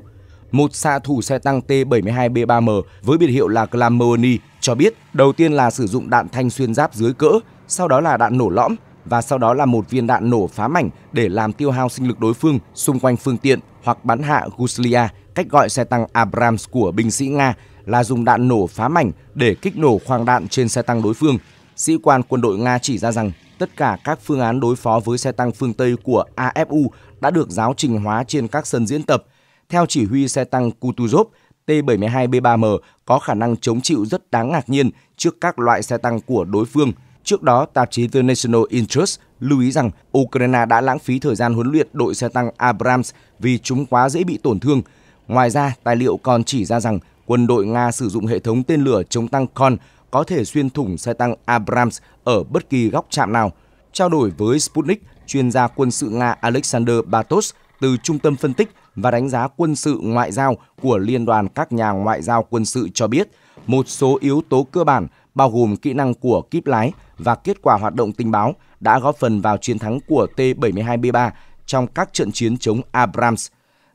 Một xạ thủ xe tăng T-72B3M với biệt hiệu là Clamoni cho biết đầu tiên là sử dụng đạn thanh xuyên giáp dưới cỡ, sau đó là đạn nổ lõm và sau đó là một viên đạn nổ phá mảnh để làm tiêu hao sinh lực đối phương xung quanh phương tiện hoặc bắn hạ Guslia, cách gọi xe tăng Abrams của binh sĩ Nga là dùng đạn nổ phá mảnh để kích nổ khoang đạn trên xe tăng đối phương. Sĩ quan quân đội Nga chỉ ra rằng tất cả các phương án đối phó với xe tăng phương Tây của AFU đã được giáo trình hóa trên các sân diễn tập. Theo chỉ huy xe tăng Kutuzov, T-72B3M có khả năng chống chịu rất đáng ngạc nhiên trước các loại xe tăng của đối phương. Trước đó, tạp chí The National Interest lưu ý rằng Ukraine đã lãng phí thời gian huấn luyện đội xe tăng Abrams vì chúng quá dễ bị tổn thương. Ngoài ra, tài liệu còn chỉ ra rằng quân đội Nga sử dụng hệ thống tên lửa chống tăng Kon có thể xuyên thủng xe tăng Abrams ở bất kỳ góc chạm nào. Trao đổi với Sputnik, chuyên gia quân sự Nga Alexander Batos từ Trung tâm Phân tích và Đánh giá Quân sự Ngoại giao của Liên đoàn các nhà ngoại giao quân sự cho biết, một số yếu tố cơ bản bao gồm kỹ năng của kíp lái và kết quả hoạt động tình báo đã góp phần vào chiến thắng của T-72B3 trong các trận chiến chống Abrams.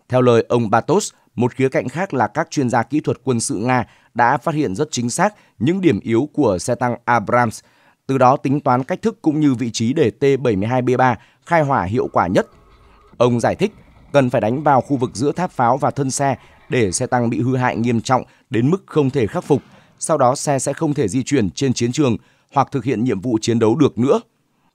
Theo lời ông Batos, một khía cạnh khác là các chuyên gia kỹ thuật quân sự Nga đã phát hiện rất chính xác những điểm yếu của xe tăng Abrams, từ đó tính toán cách thức cũng như vị trí để T-72B3 khai hỏa hiệu quả nhất. Ông giải thích cần phải đánh vào khu vực giữa tháp pháo và thân xe để xe tăng bị hư hại nghiêm trọng đến mức không thể khắc phục, sau đó xe sẽ không thể di chuyển trên chiến trường hoặc thực hiện nhiệm vụ chiến đấu được nữa.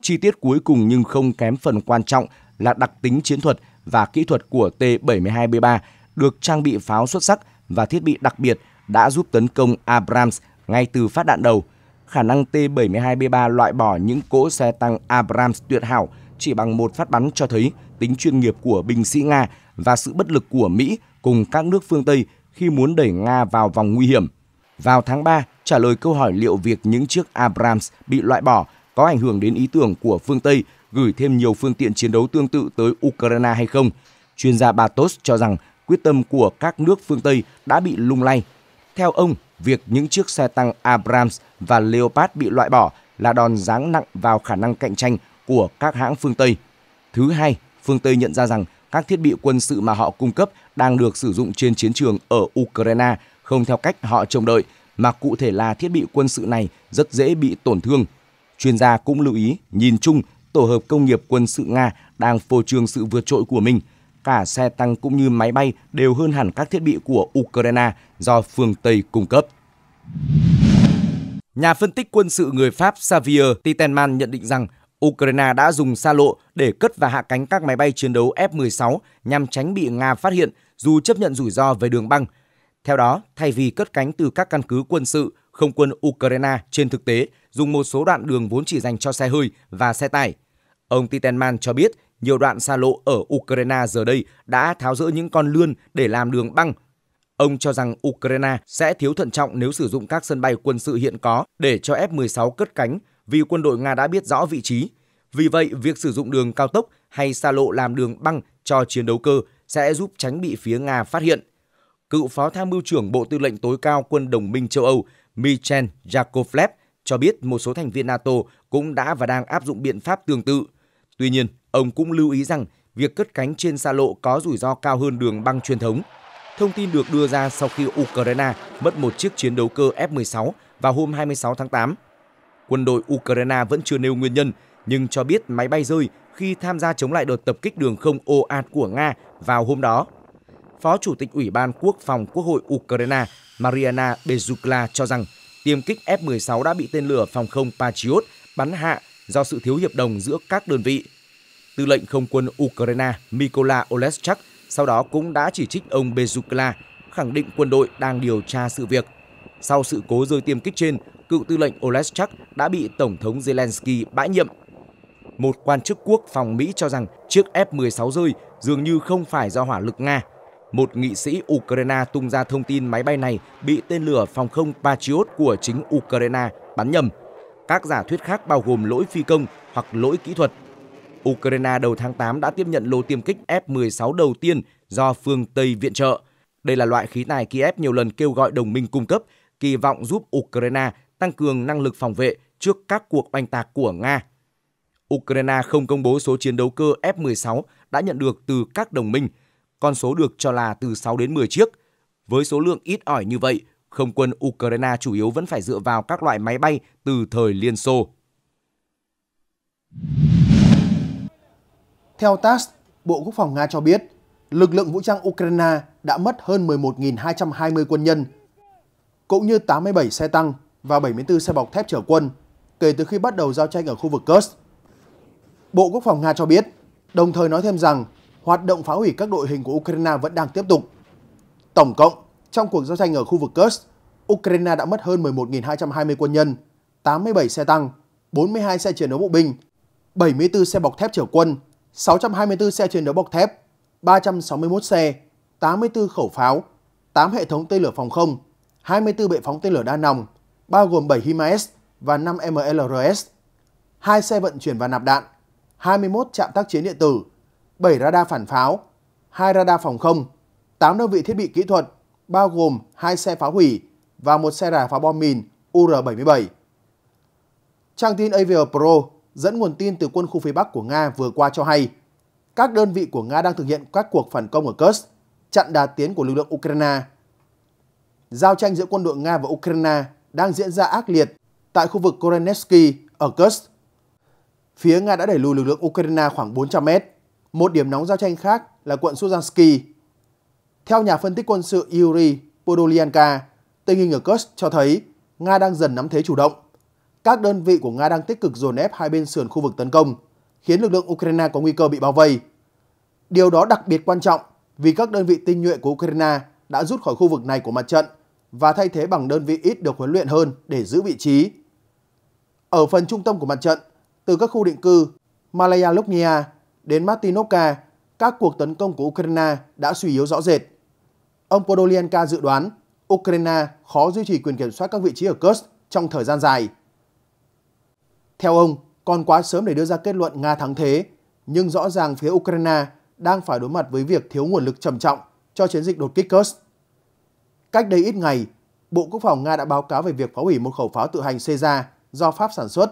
Chi tiết cuối cùng nhưng không kém phần quan trọng là đặc tính chiến thuật và kỹ thuật của T-72B3 được trang bị pháo xuất sắc và thiết bị đặc biệt đã giúp tấn công Abrams ngay từ phát đạn đầu. Khả năng T-72B3 loại bỏ những cỗ xe tăng Abrams tuyệt hảo chỉ bằng một phát bắn cho thấy tính chuyên nghiệp của binh sĩ Nga và sự bất lực của Mỹ cùng các nước phương Tây khi muốn đẩy Nga vào vòng nguy hiểm. Vào tháng 3, trả lời câu hỏi liệu việc những chiếc Abrams bị loại bỏ có ảnh hưởng đến ý tưởng của phương Tây gửi thêm nhiều phương tiện chiến đấu tương tự tới Ukraine hay không, chuyên gia Batos cho rằng quyết tâm của các nước phương Tây đã bị lung lay. Theo ông, việc những chiếc xe tăng Abrams và Leopard bị loại bỏ là đòn giáng nặng vào khả năng cạnh tranh của các hãng phương Tây. Thứ hai, phương Tây nhận ra rằng các thiết bị quân sự mà họ cung cấp đang được sử dụng trên chiến trường ở Ukraine không theo cách họ trông đợi, mà cụ thể là thiết bị quân sự này rất dễ bị tổn thương. Chuyên gia cũng lưu ý, nhìn chung, tổ hợp công nghiệp quân sự Nga đang phô trương sự vượt trội của mình – cả xe tăng cũng như máy bay đều hơn hẳn các thiết bị của Ukraine do phương Tây cung cấp. Nhà phân tích quân sự người Pháp Xavier Titenman nhận định rằng Ukraine đã dùng xa lộ để cất và hạ cánh các máy bay chiến đấu F-16 nhằm tránh bị Nga phát hiện dù chấp nhận rủi ro về đường băng. Theo đó, thay vì cất cánh từ các căn cứ quân sự, không quân Ukraine trên thực tế dùng một số đoạn đường vốn chỉ dành cho xe hơi và xe tải. Ông Titenman cho biết nhiều đoạn xa lộ ở Ukraine giờ đây đã tháo rỡ những con lươn để làm đường băng. Ông cho rằng Ukraine sẽ thiếu thận trọng nếu sử dụng các sân bay quân sự hiện có để cho F-16 cất cánh vì quân đội Nga đã biết rõ vị trí. Vì vậy, việc sử dụng đường cao tốc hay xa lộ làm đường băng cho chiến đấu cơ sẽ giúp tránh bị phía Nga phát hiện. Cựu phó tham mưu trưởng Bộ Tư lệnh tối cao quân đồng minh châu Âu Michel Yakovlev cho biết một số thành viên NATO cũng đã và đang áp dụng biện pháp tương tự. Tuy nhiên, Ông cũng lưu ý rằng việc cất cánh trên xa lộ có rủi ro cao hơn đường băng truyền thống. Thông tin được đưa ra sau khi Ukraine mất một chiếc chiến đấu cơ F-16 vào hôm 26 tháng 8. Quân đội Ukraine vẫn chưa nêu nguyên nhân, nhưng cho biết máy bay rơi khi tham gia chống lại đợt tập kích đường không ồ ạt của Nga vào hôm đó. Phó Chủ tịch Ủy ban Quốc phòng Quốc hội Ukraine Mariana Bezukla cho rằng tiêm kích F-16 đã bị tên lửa phòng không Patriot bắn hạ do sự thiếu hiệp đồng giữa các đơn vị. Tư lệnh Không quân Ukraine Mykola Oleschak sau đó cũng đã chỉ trích ông Bezukla, khẳng định quân đội đang điều tra sự việc. Sau sự cố rơi tiêm kích trên, cựu tư lệnh Oleschak đã bị Tổng thống Zelensky bãi nhiệm. Một quan chức quốc phòng Mỹ cho rằng chiếc F-16 rơi dường như không phải do hỏa lực Nga. Một nghị sĩ Ukraine tung ra thông tin máy bay này bị tên lửa phòng không Patriot của chính Ukraine bắn nhầm. Các giả thuyết khác bao gồm lỗi phi công hoặc lỗi kỹ thuật Ukraine đầu tháng 8 đã tiếp nhận lô tiêm kích F-16 đầu tiên do phương Tây viện trợ. Đây là loại khí tài Kiev nhiều lần kêu gọi đồng minh cung cấp, kỳ vọng giúp Ukraine tăng cường năng lực phòng vệ trước các cuộc oanh tạc của Nga. Ukraine không công bố số chiến đấu cơ F-16 đã nhận được từ các đồng minh, con số được cho là từ 6 đến 10 chiếc. Với số lượng ít ỏi như vậy, không quân Ukraine chủ yếu vẫn phải dựa vào các loại máy bay từ thời Liên Xô. Theo TASS, Bộ Quốc phòng Nga cho biết, lực lượng vũ trang Ukraine đã mất hơn 11.220 quân nhân, cũng như 87 xe tăng và 74 xe bọc thép chở quân kể từ khi bắt đầu giao tranh ở khu vực Kursk. Bộ Quốc phòng Nga cho biết, đồng thời nói thêm rằng hoạt động phá hủy các đội hình của Ukraine vẫn đang tiếp tục. Tổng cộng, trong cuộc giao tranh ở khu vực Kursk, Ukraine đã mất hơn 11.220 quân nhân, 87 xe tăng, 42 xe chiến đấu bộ binh, 74 xe bọc thép chở quân 624 xe chiến đấu bọc thép, 361 xe, 84 khẩu pháo, 8 hệ thống tên lửa phòng không, 24 bệ phóng tên lửa đa nòng, bao gồm 7 HIMARS và 5 MLRS, 2 xe vận chuyển và nạp đạn, 21 trạm tác chiến điện tử, 7 radar phản pháo, 2 radar phòng không, 8 đơn vị thiết bị kỹ thuật, bao gồm 2 xe phá hủy và 1 xe rà phá bom mìn UR-77. Trang tin Avia Pro dẫn nguồn tin từ quân khu phía Bắc của Nga vừa qua cho hay, các đơn vị của Nga đang thực hiện các cuộc phản công ở Kursk, chặn đà tiến của lực lượng Ukraine. Giao tranh giữa quân đội Nga và Ukraine đang diễn ra ác liệt tại khu vực Korenevsky ở Kursk. Phía Nga đã đẩy lùi lực lượng Ukraine khoảng 400 mét. Một điểm nóng giao tranh khác là quận Suzansky. Theo nhà phân tích quân sự Yuri Podolyanka, tình hình ở Kursk cho thấy Nga đang dần nắm thế chủ động các đơn vị của Nga đang tích cực dồn ép hai bên sườn khu vực tấn công, khiến lực lượng Ukraine có nguy cơ bị bao vây. Điều đó đặc biệt quan trọng vì các đơn vị tinh nhuệ của Ukraine đã rút khỏi khu vực này của mặt trận và thay thế bằng đơn vị ít được huấn luyện hơn để giữ vị trí. Ở phần trung tâm của mặt trận, từ các khu định cư Malaya Lubnia đến Martinovka, các cuộc tấn công của Ukraine đã suy yếu rõ rệt. Ông podolyanka dự đoán Ukraine khó duy trì quyền kiểm soát các vị trí ở Kursk trong thời gian dài. Theo ông, còn quá sớm để đưa ra kết luận Nga thắng thế, nhưng rõ ràng phía Ukraine đang phải đối mặt với việc thiếu nguồn lực trầm trọng cho chiến dịch đột kích Kursk. Cách đây ít ngày, Bộ Quốc phòng Nga đã báo cáo về việc phá hủy một khẩu pháo tự hành Caesar do Pháp sản xuất.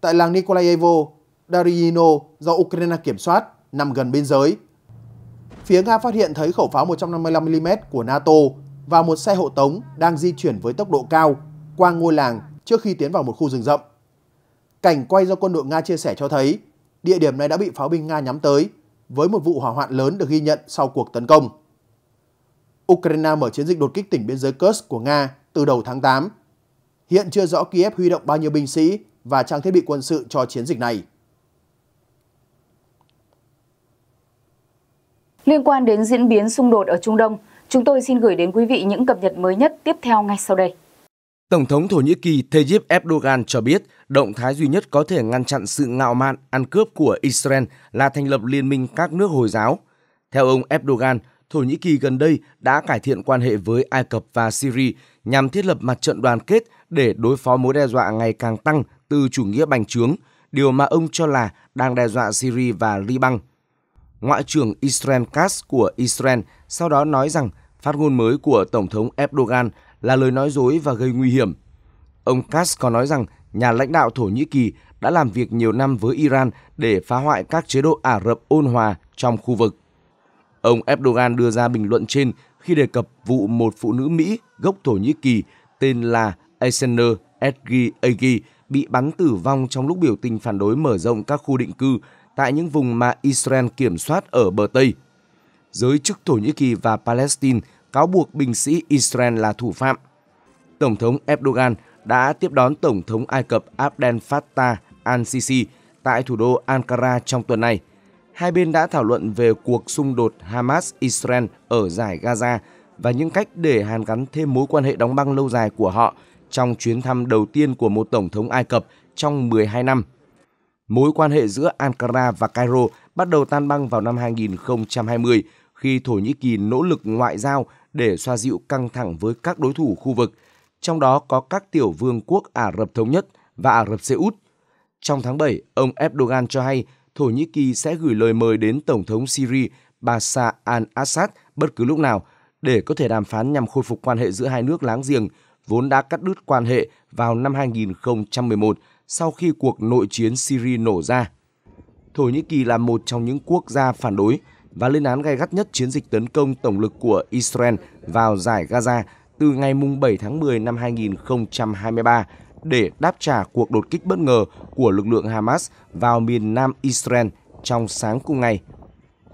Tại làng Nikolaevo, Darino do Ukraine kiểm soát, nằm gần biên giới. Phía Nga phát hiện thấy khẩu pháo 155mm của NATO và một xe hộ tống đang di chuyển với tốc độ cao qua ngôi làng trước khi tiến vào một khu rừng rậm. Cảnh quay do quân đội Nga chia sẻ cho thấy địa điểm này đã bị pháo binh Nga nhắm tới với một vụ hỏa hoạn lớn được ghi nhận sau cuộc tấn công. Ukraine mở chiến dịch đột kích tỉnh biên giới Kursk của Nga từ đầu tháng 8. Hiện chưa rõ Kiev huy động bao nhiêu binh sĩ và trang thiết bị quân sự cho chiến dịch này. Liên quan đến diễn biến xung đột ở Trung Đông, chúng tôi xin gửi đến quý vị những cập nhật mới nhất tiếp theo ngay sau đây. Tổng thống Thổ Nhĩ Kỳ Tayyip Erdogan cho biết động thái duy nhất có thể ngăn chặn sự ngạo mạn ăn cướp của Israel là thành lập liên minh các nước Hồi giáo. Theo ông Erdogan, Thổ Nhĩ Kỳ gần đây đã cải thiện quan hệ với Ai Cập và Syria nhằm thiết lập mặt trận đoàn kết để đối phó mối đe dọa ngày càng tăng từ chủ nghĩa bành trướng, điều mà ông cho là đang đe dọa Syria và Liban. Ngoại trưởng Israel Katz của Israel sau đó nói rằng phát ngôn mới của Tổng thống Erdogan là lời nói dối và gây nguy hiểm. Ông Kass còn nói rằng nhà lãnh đạo Thổ Nhĩ Kỳ đã làm việc nhiều năm với Iran để phá hoại các chế độ Ả Rập ôn hòa trong khu vực. Ông Erdogan đưa ra bình luận trên khi đề cập vụ một phụ nữ Mỹ gốc Thổ Nhĩ Kỳ tên là Aysener Edgi Agi bị bắn tử vong trong lúc biểu tình phản đối mở rộng các khu định cư tại những vùng mà Israel kiểm soát ở bờ Tây. Giới chức Thổ Nhĩ Kỳ và Palestine cáo buộc binh sĩ Israel là thủ phạm. Tổng thống Erdogan đã tiếp đón Tổng thống Ai Cập Abdel Fattah al-Sisi tại thủ đô Ankara trong tuần này. Hai bên đã thảo luận về cuộc xung đột Hamas-Israel ở giải Gaza và những cách để hàn gắn thêm mối quan hệ đóng băng lâu dài của họ trong chuyến thăm đầu tiên của một Tổng thống Ai Cập trong 12 năm. Mối quan hệ giữa Ankara và Cairo bắt đầu tan băng vào năm 2020 khi Thổ Nhĩ Kỳ nỗ lực ngoại giao để xoa dịu căng thẳng với các đối thủ khu vực, trong đó có các tiểu vương quốc Ả Rập Thống Nhất và Ả Rập Xê Út. Trong tháng 7, ông Erdogan cho hay Thổ Nhĩ Kỳ sẽ gửi lời mời đến Tổng thống Syria Bashar al-Assad bất cứ lúc nào để có thể đàm phán nhằm khôi phục quan hệ giữa hai nước láng giềng vốn đã cắt đứt quan hệ vào năm 2011 sau khi cuộc nội chiến Syria nổ ra. Thổ Nhĩ Kỳ là một trong những quốc gia phản đối và lên án gay gắt nhất chiến dịch tấn công tổng lực của Israel vào giải Gaza từ ngày 7 tháng 10 năm 2023 để đáp trả cuộc đột kích bất ngờ của lực lượng Hamas vào miền nam Israel trong sáng cùng ngày.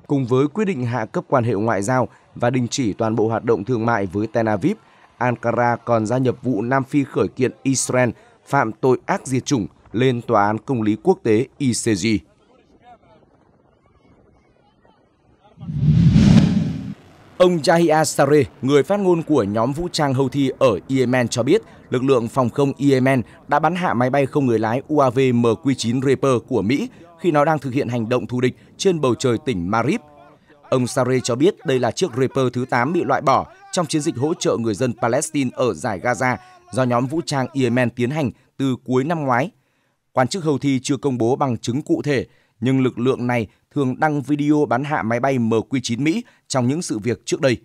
Cùng với quyết định hạ cấp quan hệ ngoại giao và đình chỉ toàn bộ hoạt động thương mại với Tel Aviv, Ankara còn gia nhập vụ Nam Phi khởi kiện Israel phạm tội ác diệt chủng lên Tòa án Công lý Quốc tế ICJ. Ông Yahya Sare, người phát ngôn của nhóm vũ trang Houthi ở Yemen cho biết, lực lượng phòng không Yemen đã bắn hạ máy bay không người lái UAV MQ-9 Reaper của Mỹ khi nó đang thực hiện hành động thù địch trên bầu trời tỉnh Marib. Ông Sare cho biết đây là chiếc Reaper thứ 8 bị loại bỏ trong chiến dịch hỗ trợ người dân Palestine ở giải Gaza do nhóm vũ trang Yemen tiến hành từ cuối năm ngoái. Quan chức Houthi chưa công bố bằng chứng cụ thể, nhưng lực lượng này thường đăng video bắn hạ máy bay MQ-9 Mỹ trong những sự việc trước đây.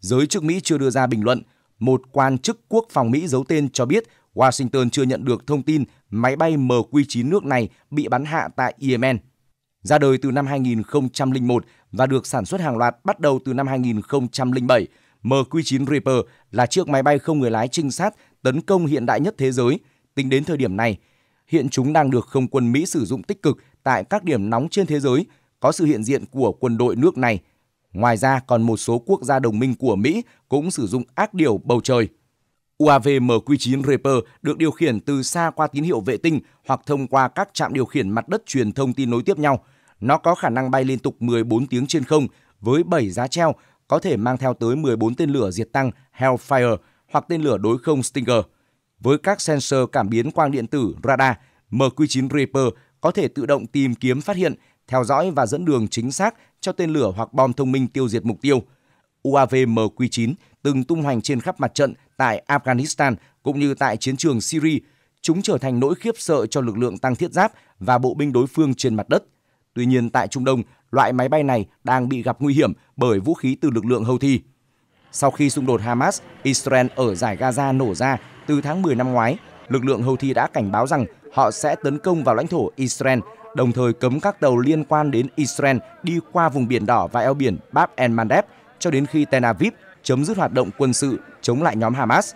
Giới chức Mỹ chưa đưa ra bình luận. Một quan chức quốc phòng Mỹ giấu tên cho biết Washington chưa nhận được thông tin máy bay MQ-9 nước này bị bắn hạ tại Yemen. Ra đời từ năm 2001 và được sản xuất hàng loạt bắt đầu từ năm 2007, MQ-9 Reaper là chiếc máy bay không người lái trinh sát tấn công hiện đại nhất thế giới. Tính đến thời điểm này, hiện chúng đang được không quân Mỹ sử dụng tích cực tại các điểm nóng trên thế giới có sự hiện diện của quân đội nước này. Ngoài ra, còn một số quốc gia đồng minh của Mỹ cũng sử dụng ác điều bầu trời. UAV MQ-9 Reaper được điều khiển từ xa qua tín hiệu vệ tinh hoặc thông qua các trạm điều khiển mặt đất truyền thông tin nối tiếp nhau. Nó có khả năng bay liên tục 14 tiếng trên không với 7 giá treo, có thể mang theo tới 14 tên lửa diệt tăng Hellfire hoặc tên lửa đối không Stinger. Với các sensor cảm biến quang điện tử radar, MQ-9 Reaper có thể tự động tìm kiếm phát hiện theo dõi và dẫn đường chính xác cho tên lửa hoặc bom thông minh tiêu diệt mục tiêu. UAV MQ-9 từng tung hoành trên khắp mặt trận tại Afghanistan cũng như tại chiến trường Syria. Chúng trở thành nỗi khiếp sợ cho lực lượng tăng thiết giáp và bộ binh đối phương trên mặt đất. Tuy nhiên tại Trung Đông, loại máy bay này đang bị gặp nguy hiểm bởi vũ khí từ lực lượng Houthi. Sau khi xung đột Hamas, Israel ở giải Gaza nổ ra từ tháng 10 năm ngoái, lực lượng Houthi đã cảnh báo rằng họ sẽ tấn công vào lãnh thổ Israel đồng thời cấm các tàu liên quan đến Israel đi qua vùng Biển Đỏ và eo biển Bab el Mandeb cho đến khi Tel Aviv chấm dứt hoạt động quân sự chống lại nhóm Hamas.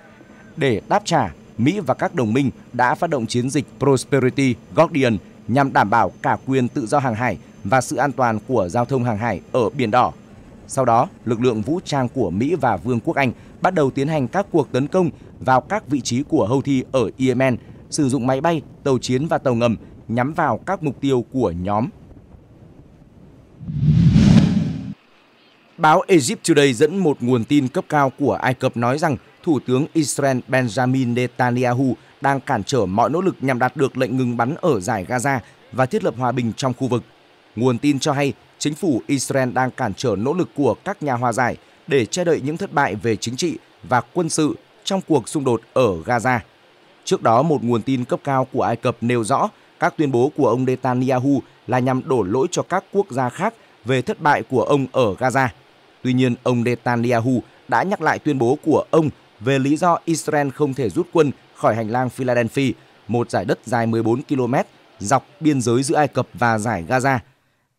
Để đáp trả, Mỹ và các đồng minh đã phát động chiến dịch Prosperity Guardian nhằm đảm bảo cả quyền tự do hàng hải và sự an toàn của giao thông hàng hải ở Biển Đỏ. Sau đó, lực lượng vũ trang của Mỹ và Vương quốc Anh bắt đầu tiến hành các cuộc tấn công vào các vị trí của Houthi ở Yemen, sử dụng máy bay, tàu chiến và tàu ngầm nhắm vào các mục tiêu của nhóm. Báo Egypt Today dẫn một nguồn tin cấp cao của Ai Cập nói rằng Thủ tướng Israel Benjamin Netanyahu đang cản trở mọi nỗ lực nhằm đạt được lệnh ngừng bắn ở giải Gaza và thiết lập hòa bình trong khu vực. Nguồn tin cho hay chính phủ Israel đang cản trở nỗ lực của các nhà hòa giải để che đậy những thất bại về chính trị và quân sự trong cuộc xung đột ở Gaza. Trước đó, một nguồn tin cấp cao của Ai Cập nêu rõ các tuyên bố của ông Netanyahu là nhằm đổ lỗi cho các quốc gia khác về thất bại của ông ở Gaza. Tuy nhiên, ông Netanyahu đã nhắc lại tuyên bố của ông về lý do Israel không thể rút quân khỏi hành lang Philadelphia, một giải đất dài 14 km dọc biên giới giữa Ai Cập và giải Gaza.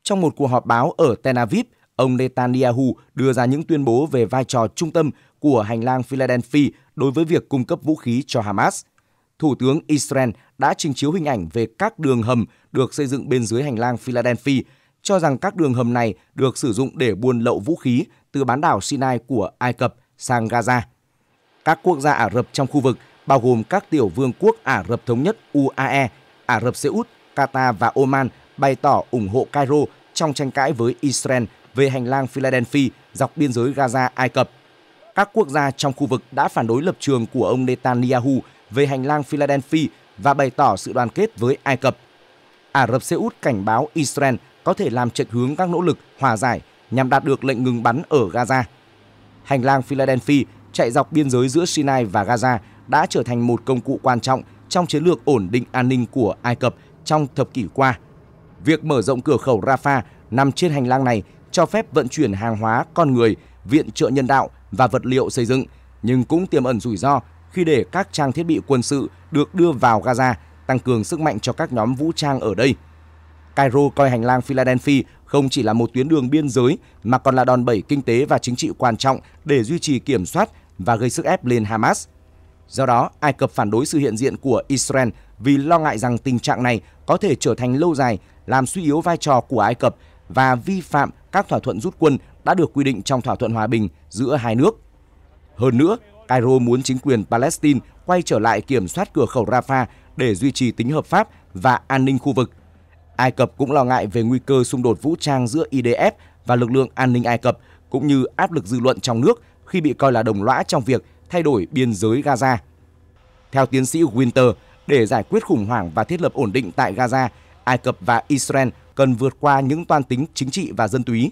Trong một cuộc họp báo ở Tel Aviv, ông Netanyahu đưa ra những tuyên bố về vai trò trung tâm của hành lang Philadelphia đối với việc cung cấp vũ khí cho Hamas – Thủ tướng Israel đã trình chiếu hình ảnh về các đường hầm được xây dựng bên dưới hành lang Philadelphia, cho rằng các đường hầm này được sử dụng để buôn lậu vũ khí từ bán đảo Sinai của Ai Cập sang Gaza. Các quốc gia Ả Rập trong khu vực, bao gồm các tiểu vương quốc Ả Rập Thống Nhất UAE, Ả Rập Xê Út, Qatar và Oman bày tỏ ủng hộ Cairo trong tranh cãi với Israel về hành lang Philadelphia dọc biên giới Gaza-Ai Cập. Các quốc gia trong khu vực đã phản đối lập trường của ông Netanyahu về hành lang Philadelphia và bày tỏ sự đoàn kết với Ai Cập. Ả Rập Xê Út cảnh báo Israel có thể làm chệch hướng các nỗ lực hòa giải nhằm đạt được lệnh ngừng bắn ở Gaza. Hành lang Philadelphia chạy dọc biên giới giữa Sinai và Gaza đã trở thành một công cụ quan trọng trong chiến lược ổn định an ninh của Ai Cập trong thập kỷ qua. Việc mở rộng cửa khẩu Rafah nằm trên hành lang này cho phép vận chuyển hàng hóa, con người, viện trợ nhân đạo và vật liệu xây dựng, nhưng cũng tiềm ẩn rủi ro khi để các trang thiết bị quân sự được đưa vào Gaza, tăng cường sức mạnh cho các nhóm vũ trang ở đây. Cairo coi hành lang Philadelphia không chỉ là một tuyến đường biên giới mà còn là đòn bẩy kinh tế và chính trị quan trọng để duy trì kiểm soát và gây sức ép lên Hamas. Do đó, Ai Cập phản đối sự hiện diện của Israel vì lo ngại rằng tình trạng này có thể trở thành lâu dài, làm suy yếu vai trò của Ai Cập và vi phạm các thỏa thuận rút quân đã được quy định trong thỏa thuận hòa bình giữa hai nước. Hơn nữa, Cairo muốn chính quyền Palestine quay trở lại kiểm soát cửa khẩu Rafah để duy trì tính hợp pháp và an ninh khu vực. Ai Cập cũng lo ngại về nguy cơ xung đột vũ trang giữa IDF và lực lượng an ninh Ai Cập cũng như áp lực dư luận trong nước khi bị coi là đồng lõa trong việc thay đổi biên giới Gaza. Theo tiến sĩ Winter, để giải quyết khủng hoảng và thiết lập ổn định tại Gaza, Ai Cập và Israel cần vượt qua những toan tính chính trị và dân túy.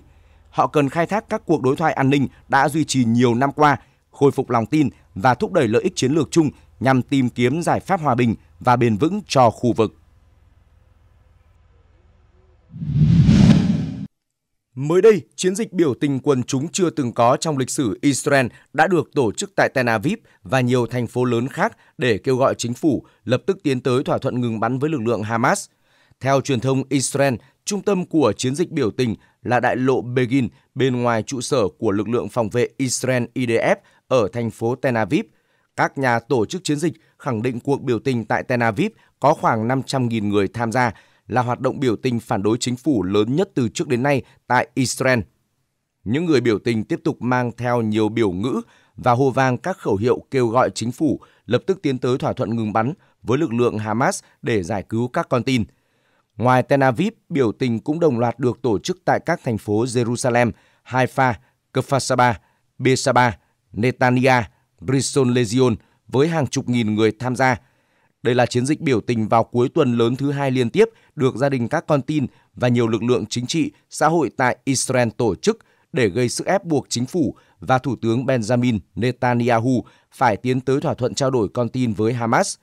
Họ cần khai thác các cuộc đối thoại an ninh đã duy trì nhiều năm qua khôi phục lòng tin và thúc đẩy lợi ích chiến lược chung nhằm tìm kiếm giải pháp hòa bình và bền vững cho khu vực. Mới đây, chiến dịch biểu tình quần chúng chưa từng có trong lịch sử Israel đã được tổ chức tại Tel Aviv và nhiều thành phố lớn khác để kêu gọi chính phủ lập tức tiến tới thỏa thuận ngừng bắn với lực lượng Hamas. Theo truyền thông Israel, trung tâm của chiến dịch biểu tình là đại lộ Begin bên ngoài trụ sở của lực lượng phòng vệ Israel IDF ở thành phố Tel Aviv. Các nhà tổ chức chiến dịch khẳng định cuộc biểu tình tại Tel Aviv có khoảng 500.000 người tham gia là hoạt động biểu tình phản đối chính phủ lớn nhất từ trước đến nay tại Israel. Những người biểu tình tiếp tục mang theo nhiều biểu ngữ và hô vang các khẩu hiệu kêu gọi chính phủ lập tức tiến tới thỏa thuận ngừng bắn với lực lượng Hamas để giải cứu các con tin. Ngoài Tel Aviv, biểu tình cũng đồng loạt được tổ chức tại các thành phố Jerusalem, Haifa, Kfar Saba, Beersheba Netanya, Rishon Legion với hàng chục nghìn người tham gia. Đây là chiến dịch biểu tình vào cuối tuần lớn thứ hai liên tiếp được gia đình các con tin và nhiều lực lượng chính trị, xã hội tại Israel tổ chức để gây sức ép buộc chính phủ và Thủ tướng Benjamin Netanyahu phải tiến tới thỏa thuận trao đổi con tin với Hamas.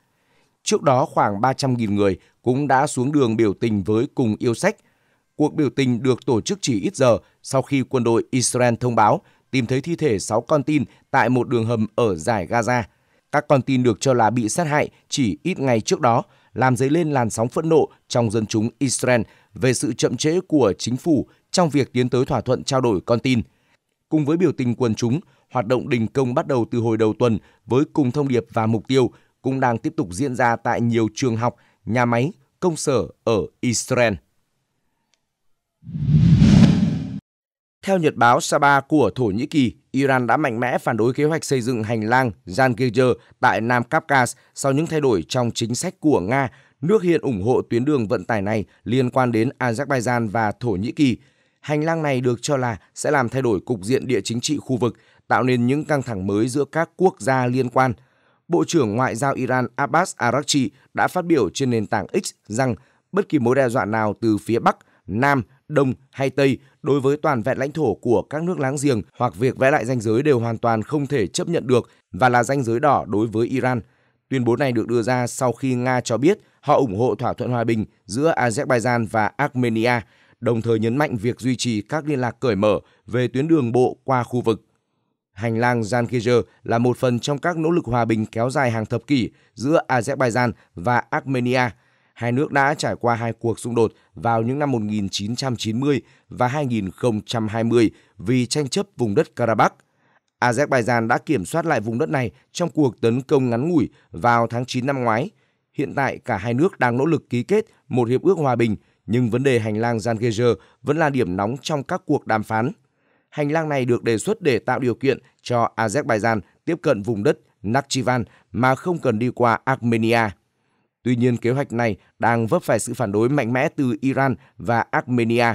Trước đó khoảng 300.000 người cũng đã xuống đường biểu tình với cùng yêu sách. Cuộc biểu tình được tổ chức chỉ ít giờ sau khi quân đội Israel thông báo tìm thấy thi thể 6 con tin tại một đường hầm ở giải Gaza. Các con tin được cho là bị sát hại chỉ ít ngày trước đó, làm dấy lên làn sóng phẫn nộ trong dân chúng Israel về sự chậm trễ của chính phủ trong việc tiến tới thỏa thuận trao đổi con tin. Cùng với biểu tình quần chúng, hoạt động đình công bắt đầu từ hồi đầu tuần với cùng thông điệp và mục tiêu cũng đang tiếp tục diễn ra tại nhiều trường học, nhà máy, công sở ở Israel. Theo Nhật báo Saba của Thổ Nhĩ Kỳ, Iran đã mạnh mẽ phản đối kế hoạch xây dựng hành lang Zangir tại Nam Kavkaz sau những thay đổi trong chính sách của Nga, nước hiện ủng hộ tuyến đường vận tải này liên quan đến Azerbaijan và Thổ Nhĩ Kỳ. Hành lang này được cho là sẽ làm thay đổi cục diện địa chính trị khu vực, tạo nên những căng thẳng mới giữa các quốc gia liên quan. Bộ trưởng Ngoại giao Iran Abbas Araghchi đã phát biểu trên nền tảng X rằng bất kỳ mối đe dọa nào từ phía Bắc, Nam – Đông hay Tây đối với toàn vẹn lãnh thổ của các nước láng giềng hoặc việc vẽ lại ranh giới đều hoàn toàn không thể chấp nhận được và là ranh giới đỏ đối với Iran. Tuyên bố này được đưa ra sau khi Nga cho biết họ ủng hộ thỏa thuận hòa bình giữa Azerbaijan và Armenia, đồng thời nhấn mạnh việc duy trì các liên lạc cởi mở về tuyến đường bộ qua khu vực. Hành lang Zangiger là một phần trong các nỗ lực hòa bình kéo dài hàng thập kỷ giữa Azerbaijan và Armenia – hai nước đã trải qua hai cuộc xung đột vào những năm 1990 và 2020 vì tranh chấp vùng đất Karabakh. Azerbaijan đã kiểm soát lại vùng đất này trong cuộc tấn công ngắn ngủi vào tháng 9 năm ngoái. Hiện tại cả hai nước đang nỗ lực ký kết một hiệp ước hòa bình, nhưng vấn đề hành lang Zangezur vẫn là điểm nóng trong các cuộc đàm phán. Hành lang này được đề xuất để tạo điều kiện cho Azerbaijan tiếp cận vùng đất Nakhchivan mà không cần đi qua Armenia. Tuy nhiên, kế hoạch này đang vấp phải sự phản đối mạnh mẽ từ Iran và Armenia.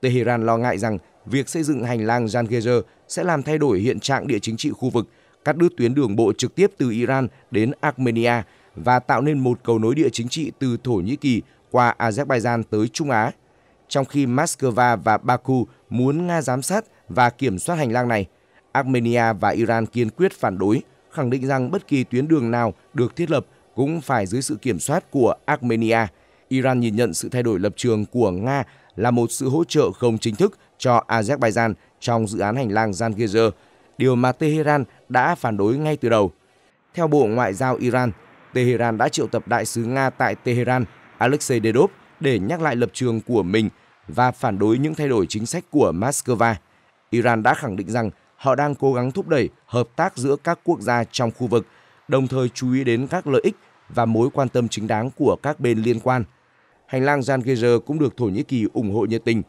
Tehran lo ngại rằng việc xây dựng hành lang Zangezur sẽ làm thay đổi hiện trạng địa chính trị khu vực, cắt đứt tuyến đường bộ trực tiếp từ Iran đến Armenia và tạo nên một cầu nối địa chính trị từ Thổ Nhĩ Kỳ qua Azerbaijan tới Trung Á. Trong khi Moscow và Baku muốn Nga giám sát và kiểm soát hành lang này, Armenia và Iran kiên quyết phản đối, khẳng định rằng bất kỳ tuyến đường nào được thiết lập cũng phải dưới sự kiểm soát của Armenia. Iran nhìn nhận sự thay đổi lập trường của Nga là một sự hỗ trợ không chính thức cho Azerbaijan trong dự án hành lang Zangezur, điều mà Tehran đã phản đối ngay từ đầu. Theo Bộ Ngoại giao Iran, Tehran đã triệu tập đại sứ Nga tại Tehran Alexei Dedov để nhắc lại lập trường của mình và phản đối những thay đổi chính sách của Moscow. Iran đã khẳng định rằng họ đang cố gắng thúc đẩy hợp tác giữa các quốc gia trong khu vực, đồng thời chú ý đến các lợi ích và mối quan tâm chính đáng của các bên liên quan. Hành lang Zangezur cũng được Thổ Nhĩ Kỳ ủng hộ nhiệt tình.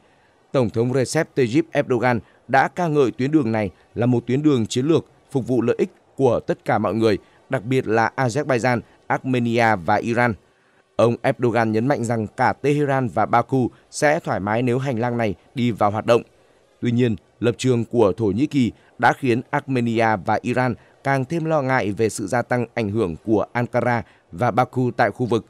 Tổng thống Recep Tayyip Erdogan đã ca ngợi tuyến đường này là một tuyến đường chiến lược phục vụ lợi ích của tất cả mọi người, đặc biệt là Azerbaijan, Armenia và Iran. Ông Erdogan nhấn mạnh rằng cả Tehran và Baku sẽ thoải mái nếu hành lang này đi vào hoạt động. Tuy nhiên, lập trường của Thổ Nhĩ Kỳ đã khiến Armenia và Iran càng thêm lo ngại về sự gia tăng ảnh hưởng của Ankara và Baku tại khu vực.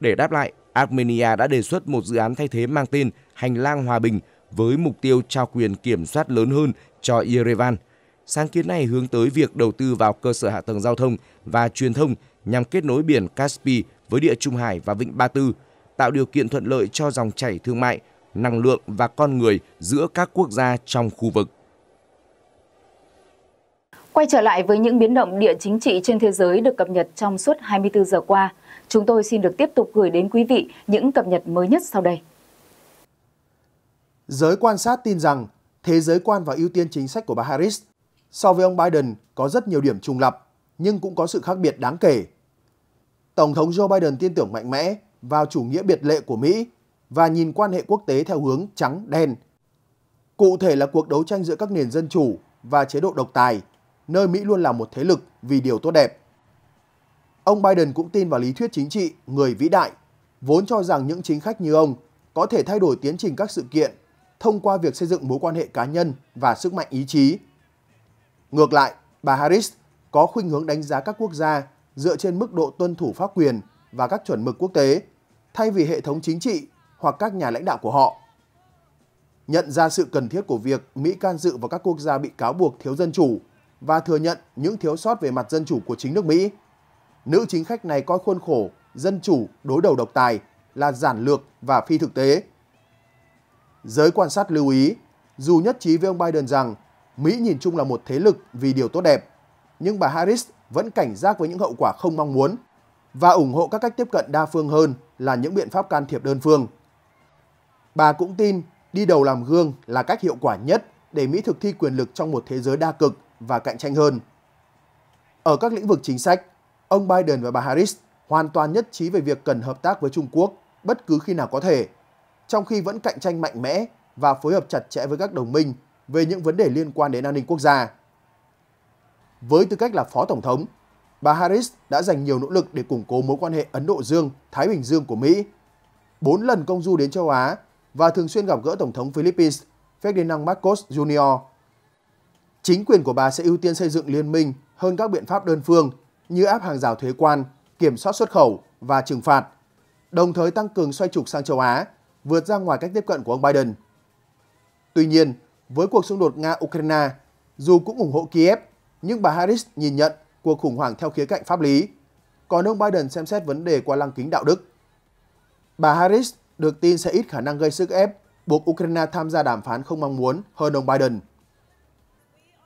Để đáp lại, Armenia đã đề xuất một dự án thay thế mang tên Hành lang Hòa bình với mục tiêu trao quyền kiểm soát lớn hơn cho Yerevan. Sáng kiến này hướng tới việc đầu tư vào cơ sở hạ tầng giao thông và truyền thông nhằm kết nối biển Caspi với địa Trung Hải và Vịnh Ba Tư, tạo điều kiện thuận lợi cho dòng chảy thương mại, năng lượng và con người giữa các quốc gia trong khu vực. Quay trở lại với những biến động địa chính trị trên thế giới được cập nhật trong suốt 24 giờ qua, chúng tôi xin được tiếp tục gửi đến quý vị những cập nhật mới nhất sau đây. Giới quan sát tin rằng thế giới quan và ưu tiên chính sách của bà Harris so với ông Biden có rất nhiều điểm trùng lập, nhưng cũng có sự khác biệt đáng kể. Tổng thống Joe Biden tin tưởng mạnh mẽ vào chủ nghĩa biệt lệ của Mỹ và nhìn quan hệ quốc tế theo hướng trắng đen. Cụ thể là cuộc đấu tranh giữa các nền dân chủ và chế độ độc tài – nơi Mỹ luôn là một thế lực vì điều tốt đẹp. Ông Biden cũng tin vào lý thuyết chính trị người vĩ đại, vốn cho rằng những chính khách như ông có thể thay đổi tiến trình các sự kiện thông qua việc xây dựng mối quan hệ cá nhân và sức mạnh ý chí. Ngược lại, bà Harris có khuynh hướng đánh giá các quốc gia dựa trên mức độ tuân thủ pháp quyền và các chuẩn mực quốc tế, thay vì hệ thống chính trị hoặc các nhà lãnh đạo của họ. Nhận ra sự cần thiết của việc Mỹ can dự vào các quốc gia bị cáo buộc thiếu dân chủ và thừa nhận những thiếu sót về mặt dân chủ của chính nước Mỹ. Nữ chính khách này coi khuôn khổ dân chủ đối đầu độc tài là giản lược và phi thực tế. Giới quan sát lưu ý, dù nhất trí với ông Biden rằng Mỹ nhìn chung là một thế lực vì điều tốt đẹp, nhưng bà Harris vẫn cảnh giác với những hậu quả không mong muốn và ủng hộ các cách tiếp cận đa phương hơn là những biện pháp can thiệp đơn phương. Bà cũng tin đi đầu làm gương là cách hiệu quả nhất để Mỹ thực thi quyền lực trong một thế giới đa cực và cạnh tranh hơn. Ở các lĩnh vực chính sách, ông Biden và bà Harris hoàn toàn nhất trí về việc cần hợp tác với Trung Quốc bất cứ khi nào có thể, trong khi vẫn cạnh tranh mạnh mẽ và phối hợp chặt chẽ với các đồng minh về những vấn đề liên quan đến an ninh quốc gia. Với tư cách là Phó Tổng thống, bà Harris đã dành nhiều nỗ lực để củng cố mối quan hệ Ấn Độ Dương-Thái Bình Dương của Mỹ. Bốn lần công du đến châu Á và thường xuyên gặp gỡ Tổng thống Philippines Ferdinand Marcos Jr. Chính quyền của bà sẽ ưu tiên xây dựng liên minh hơn các biện pháp đơn phương như áp hàng rào thuế quan, kiểm soát xuất khẩu và trừng phạt, đồng thời tăng cường xoay trục sang châu Á, vượt ra ngoài cách tiếp cận của ông Biden. Tuy nhiên, với cuộc xung đột Nga-Ukraine, dù cũng ủng hộ Kiev, nhưng bà Harris nhìn nhận cuộc khủng hoảng theo khía cạnh pháp lý, còn ông Biden xem xét vấn đề qua lăng kính đạo đức. Bà Harris được tin sẽ ít khả năng gây sức ép buộc Ukraine tham gia đàm phán không mong muốn hơn ông Biden.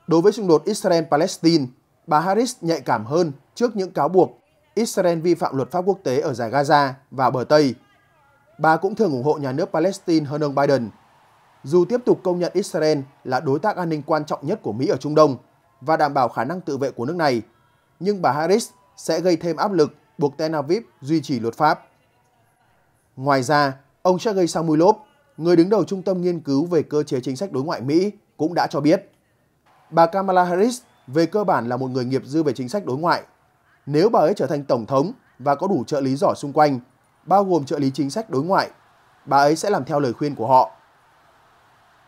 Đối với xung đột Israel-Palestine, bà Harris nhạy cảm hơn trước những cáo buộc Israel vi phạm luật pháp quốc tế ở giải Gaza và bờ Tây. Bà cũng thường ủng hộ nhà nước Palestine hơn ông Biden, dù tiếp tục công nhận Israel là đối tác an ninh quan trọng nhất của Mỹ ở Trung Đông và đảm bảo khả năng tự vệ của nước này, nhưng bà Harris sẽ gây thêm áp lực buộc Tel Aviv duy trì luật pháp. Ngoài ra, ông Sergei Samulov, người đứng đầu Trung tâm Nghiên cứu về Cơ chế Chính sách Đối ngoại Mỹ, cũng đã cho biết Bà Kamala Harris về cơ bản là một người nghiệp dư về chính sách đối ngoại. Nếu bà ấy trở thành tổng thống và có đủ trợ lý giỏi xung quanh, bao gồm trợ lý chính sách đối ngoại, bà ấy sẽ làm theo lời khuyên của họ.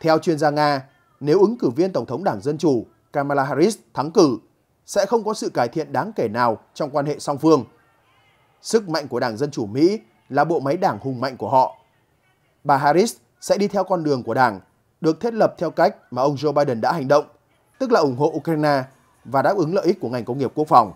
Theo chuyên gia Nga, nếu ứng cử viên tổng thống Đảng Dân chủ Kamala Harris thắng cử, sẽ không có sự cải thiện đáng kể nào trong quan hệ song phương. Sức mạnh của Đảng Dân chủ Mỹ là bộ máy đảng hùng mạnh của họ. Bà Harris sẽ đi theo con đường của đảng, được thiết lập theo cách mà ông Joe Biden đã hành động tức là ủng hộ Ukraine và đáp ứng lợi ích của ngành công nghiệp quốc phòng.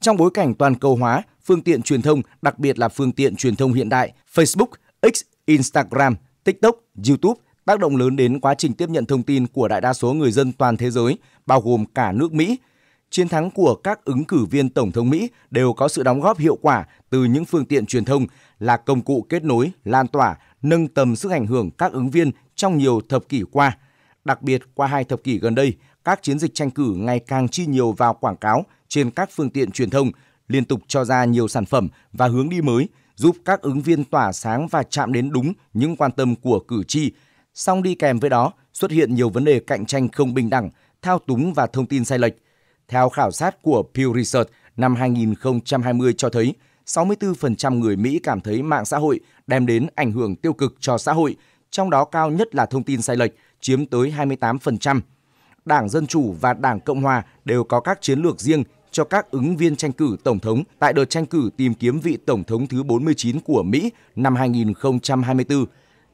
Trong bối cảnh toàn cầu hóa, phương tiện truyền thông, đặc biệt là phương tiện truyền thông hiện đại, Facebook, X, Instagram, TikTok, YouTube tác động lớn đến quá trình tiếp nhận thông tin của đại đa số người dân toàn thế giới, bao gồm cả nước Mỹ. Chiến thắng của các ứng cử viên tổng thống Mỹ đều có sự đóng góp hiệu quả từ những phương tiện truyền thông là công cụ kết nối, lan tỏa nâng tầm sức ảnh hưởng các ứng viên trong nhiều thập kỷ qua. Đặc biệt, qua hai thập kỷ gần đây, các chiến dịch tranh cử ngày càng chi nhiều vào quảng cáo trên các phương tiện truyền thông, liên tục cho ra nhiều sản phẩm và hướng đi mới, giúp các ứng viên tỏa sáng và chạm đến đúng những quan tâm của cử tri. Song đi kèm với đó, xuất hiện nhiều vấn đề cạnh tranh không bình đẳng, thao túng và thông tin sai lệch. Theo khảo sát của Pew Research năm 2020 cho thấy, 64% người Mỹ cảm thấy mạng xã hội đem đến ảnh hưởng tiêu cực cho xã hội, trong đó cao nhất là thông tin sai lệch, chiếm tới 28%. Đảng Dân Chủ và Đảng Cộng Hòa đều có các chiến lược riêng cho các ứng viên tranh cử tổng thống tại đợt tranh cử tìm kiếm vị tổng thống thứ 49 của Mỹ năm 2024.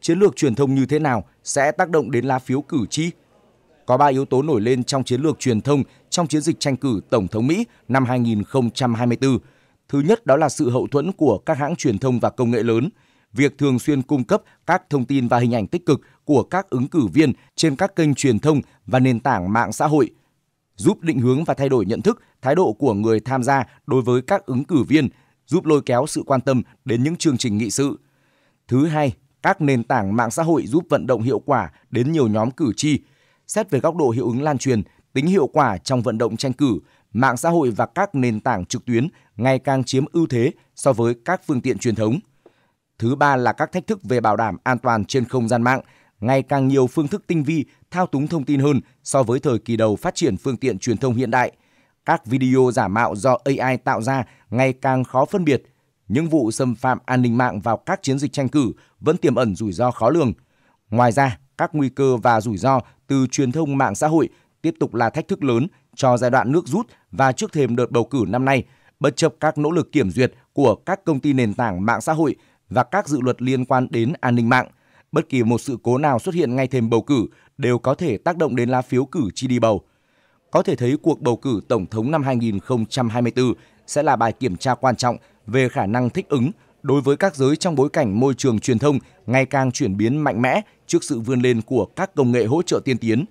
Chiến lược truyền thông như thế nào sẽ tác động đến lá phiếu cử tri? Có 3 yếu tố nổi lên trong chiến lược truyền thông trong chiến dịch tranh cử tổng thống Mỹ năm 2024. Thứ nhất đó là sự hậu thuẫn của các hãng truyền thông và công nghệ lớn – việc thường xuyên cung cấp các thông tin và hình ảnh tích cực của các ứng cử viên trên các kênh truyền thông và nền tảng mạng xã hội, giúp định hướng và thay đổi nhận thức, thái độ của người tham gia đối với các ứng cử viên, giúp lôi kéo sự quan tâm đến những chương trình nghị sự. Thứ hai, các nền tảng mạng xã hội giúp vận động hiệu quả đến nhiều nhóm cử tri. Xét về góc độ hiệu ứng lan truyền, tính hiệu quả trong vận động tranh cử, mạng xã hội và các nền tảng trực tuyến ngày càng chiếm ưu thế so với các phương tiện truyền thống. Thứ ba là các thách thức về bảo đảm an toàn trên không gian mạng, ngày càng nhiều phương thức tinh vi thao túng thông tin hơn so với thời kỳ đầu phát triển phương tiện truyền thông hiện đại. Các video giả mạo do AI tạo ra ngày càng khó phân biệt. Những vụ xâm phạm an ninh mạng vào các chiến dịch tranh cử vẫn tiềm ẩn rủi ro khó lường. Ngoài ra, các nguy cơ và rủi ro từ truyền thông mạng xã hội tiếp tục là thách thức lớn cho giai đoạn nước rút và trước thềm đợt bầu cử năm nay, bất chấp các nỗ lực kiểm duyệt của các công ty nền tảng mạng xã hội và các dự luật liên quan đến an ninh mạng. Bất kỳ một sự cố nào xuất hiện ngay thêm bầu cử đều có thể tác động đến lá phiếu cử tri đi bầu. Có thể thấy cuộc bầu cử tổng thống năm 2024 sẽ là bài kiểm tra quan trọng về khả năng thích ứng đối với các giới trong bối cảnh môi trường truyền thông ngày càng chuyển biến mạnh mẽ trước sự vươn lên của các công nghệ hỗ trợ tiên tiến.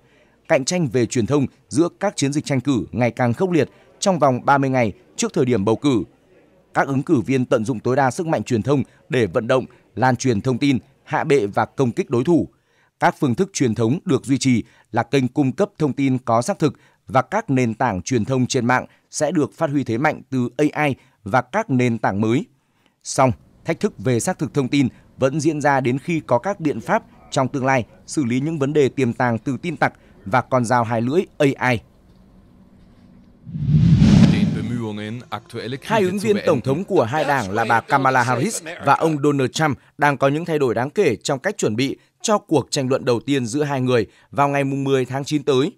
Cạnh tranh về truyền thông giữa các chiến dịch tranh cử ngày càng khốc liệt trong vòng 30 ngày trước thời điểm bầu cử các ứng cử viên tận dụng tối đa sức mạnh truyền thông để vận động, lan truyền thông tin, hạ bệ và công kích đối thủ. Các phương thức truyền thống được duy trì là kênh cung cấp thông tin có xác thực và các nền tảng truyền thông trên mạng sẽ được phát huy thế mạnh từ AI và các nền tảng mới. Song, thách thức về xác thực thông tin vẫn diễn ra đến khi có các biện pháp trong tương lai xử lý những vấn đề tiềm tàng từ tin tặc và con dao hai lưỡi AI. Hai ứng viên tổng thống của hai đảng là bà Kamala Harris và ông Donald Trump đang có những thay đổi đáng kể trong cách chuẩn bị cho cuộc tranh luận đầu tiên giữa hai người vào ngày 10 tháng 9 tới.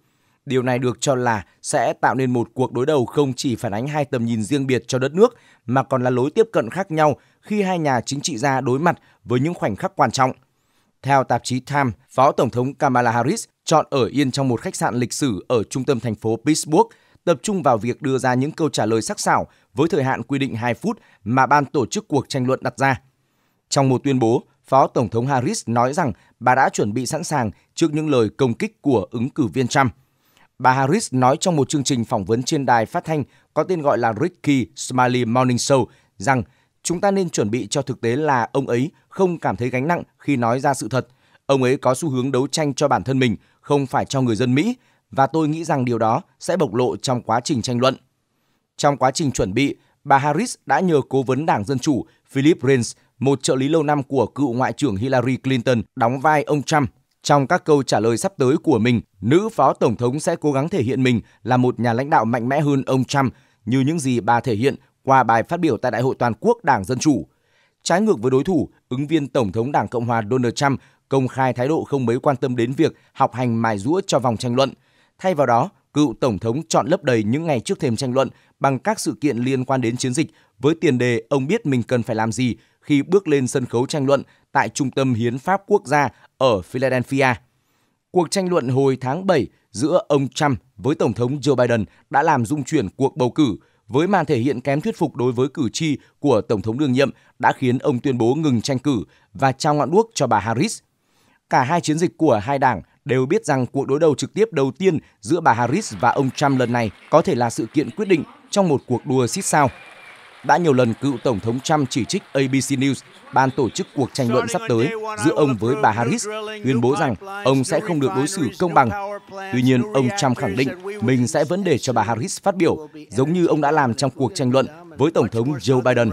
Điều này được cho là sẽ tạo nên một cuộc đối đầu không chỉ phản ánh hai tầm nhìn riêng biệt cho đất nước mà còn là lối tiếp cận khác nhau khi hai nhà chính trị gia đối mặt với những khoảnh khắc quan trọng. Theo tạp chí Time, Phó Tổng thống Kamala Harris chọn ở yên trong một khách sạn lịch sử ở trung tâm thành phố Pittsburgh tập trung vào việc đưa ra những câu trả lời sắc sảo với thời hạn quy định 2 phút mà ban tổ chức cuộc tranh luận đặt ra. Trong một tuyên bố, Phó Tổng thống Harris nói rằng bà đã chuẩn bị sẵn sàng trước những lời công kích của ứng cử viên Trump. Bà Harris nói trong một chương trình phỏng vấn trên đài phát thanh có tên gọi là Ricky Smiley Morning Show rằng chúng ta nên chuẩn bị cho thực tế là ông ấy không cảm thấy gánh nặng khi nói ra sự thật. Ông ấy có xu hướng đấu tranh cho bản thân mình, không phải cho người dân Mỹ và tôi nghĩ rằng điều đó sẽ bộc lộ trong quá trình tranh luận. Trong quá trình chuẩn bị, bà Harris đã nhờ cố vấn Đảng Dân Chủ Philip Reyes, một trợ lý lâu năm của cựu Ngoại trưởng Hillary Clinton, đóng vai ông Trump. Trong các câu trả lời sắp tới của mình, nữ phó tổng thống sẽ cố gắng thể hiện mình là một nhà lãnh đạo mạnh mẽ hơn ông Trump như những gì bà thể hiện qua bài phát biểu tại Đại hội Toàn quốc Đảng Dân Chủ. Trái ngược với đối thủ, ứng viên Tổng thống Đảng Cộng hòa Donald Trump công khai thái độ không mấy quan tâm đến việc học hành mài rũa cho vòng tranh luận – Thay vào đó, cựu Tổng thống chọn lấp đầy những ngày trước thềm tranh luận bằng các sự kiện liên quan đến chiến dịch với tiền đề ông biết mình cần phải làm gì khi bước lên sân khấu tranh luận tại Trung tâm Hiến pháp Quốc gia ở Philadelphia. Cuộc tranh luận hồi tháng 7 giữa ông Trump với Tổng thống Joe Biden đã làm dung chuyển cuộc bầu cử với màn thể hiện kém thuyết phục đối với cử tri của Tổng thống đương nhiệm đã khiến ông tuyên bố ngừng tranh cử và trao ngọn đuốc cho bà Harris. Cả hai chiến dịch của hai đảng đều biết rằng cuộc đối đầu trực tiếp đầu tiên giữa bà Harris và ông Trump lần này có thể là sự kiện quyết định trong một cuộc đua xít sao. Đã nhiều lần cựu Tổng thống Trump chỉ trích ABC News, ban tổ chức cuộc tranh luận sắp tới giữa ông với bà Harris, tuyên bố rằng ông sẽ không được đối xử công bằng. Tuy nhiên, ông Trump khẳng định mình sẽ vẫn để cho bà Harris phát biểu, giống như ông đã làm trong cuộc tranh luận với Tổng thống Joe Biden.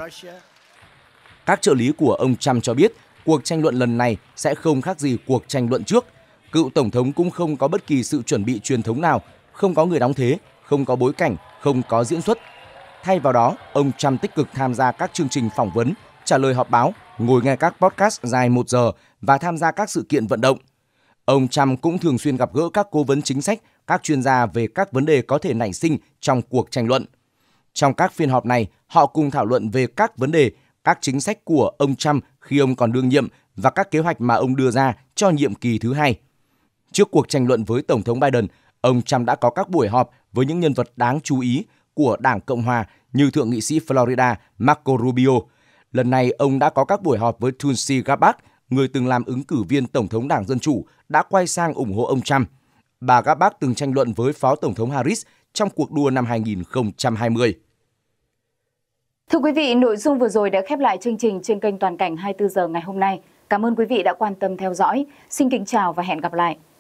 Các trợ lý của ông Trump cho biết cuộc tranh luận lần này sẽ không khác gì cuộc tranh luận trước – Cựu tổng thống cũng không có bất kỳ sự chuẩn bị truyền thống nào, không có người đóng thế, không có bối cảnh, không có diễn xuất. Thay vào đó, ông Trump tích cực tham gia các chương trình phỏng vấn, trả lời họp báo, ngồi nghe các podcast dài 1 giờ và tham gia các sự kiện vận động. Ông Trump cũng thường xuyên gặp gỡ các cố vấn chính sách, các chuyên gia về các vấn đề có thể nảy sinh trong cuộc tranh luận. Trong các phiên họp này, họ cùng thảo luận về các vấn đề, các chính sách của ông Trump khi ông còn đương nhiệm và các kế hoạch mà ông đưa ra cho nhiệm kỳ thứ hai. Trước cuộc tranh luận với Tổng thống Biden, ông Trump đã có các buổi họp với những nhân vật đáng chú ý của Đảng Cộng Hòa như Thượng nghị sĩ Florida Marco Rubio. Lần này, ông đã có các buổi họp với Tulsi Gabbard, người từng làm ứng cử viên Tổng thống Đảng Dân Chủ, đã quay sang ủng hộ ông Trump. Bà Gabbard từng tranh luận với Phó Tổng thống Harris trong cuộc đua năm 2020. Thưa quý vị, nội dung vừa rồi đã khép lại chương trình trên kênh Toàn cảnh 24 giờ ngày hôm nay. Cảm ơn quý vị đã quan tâm theo dõi. Xin kính chào và hẹn gặp lại.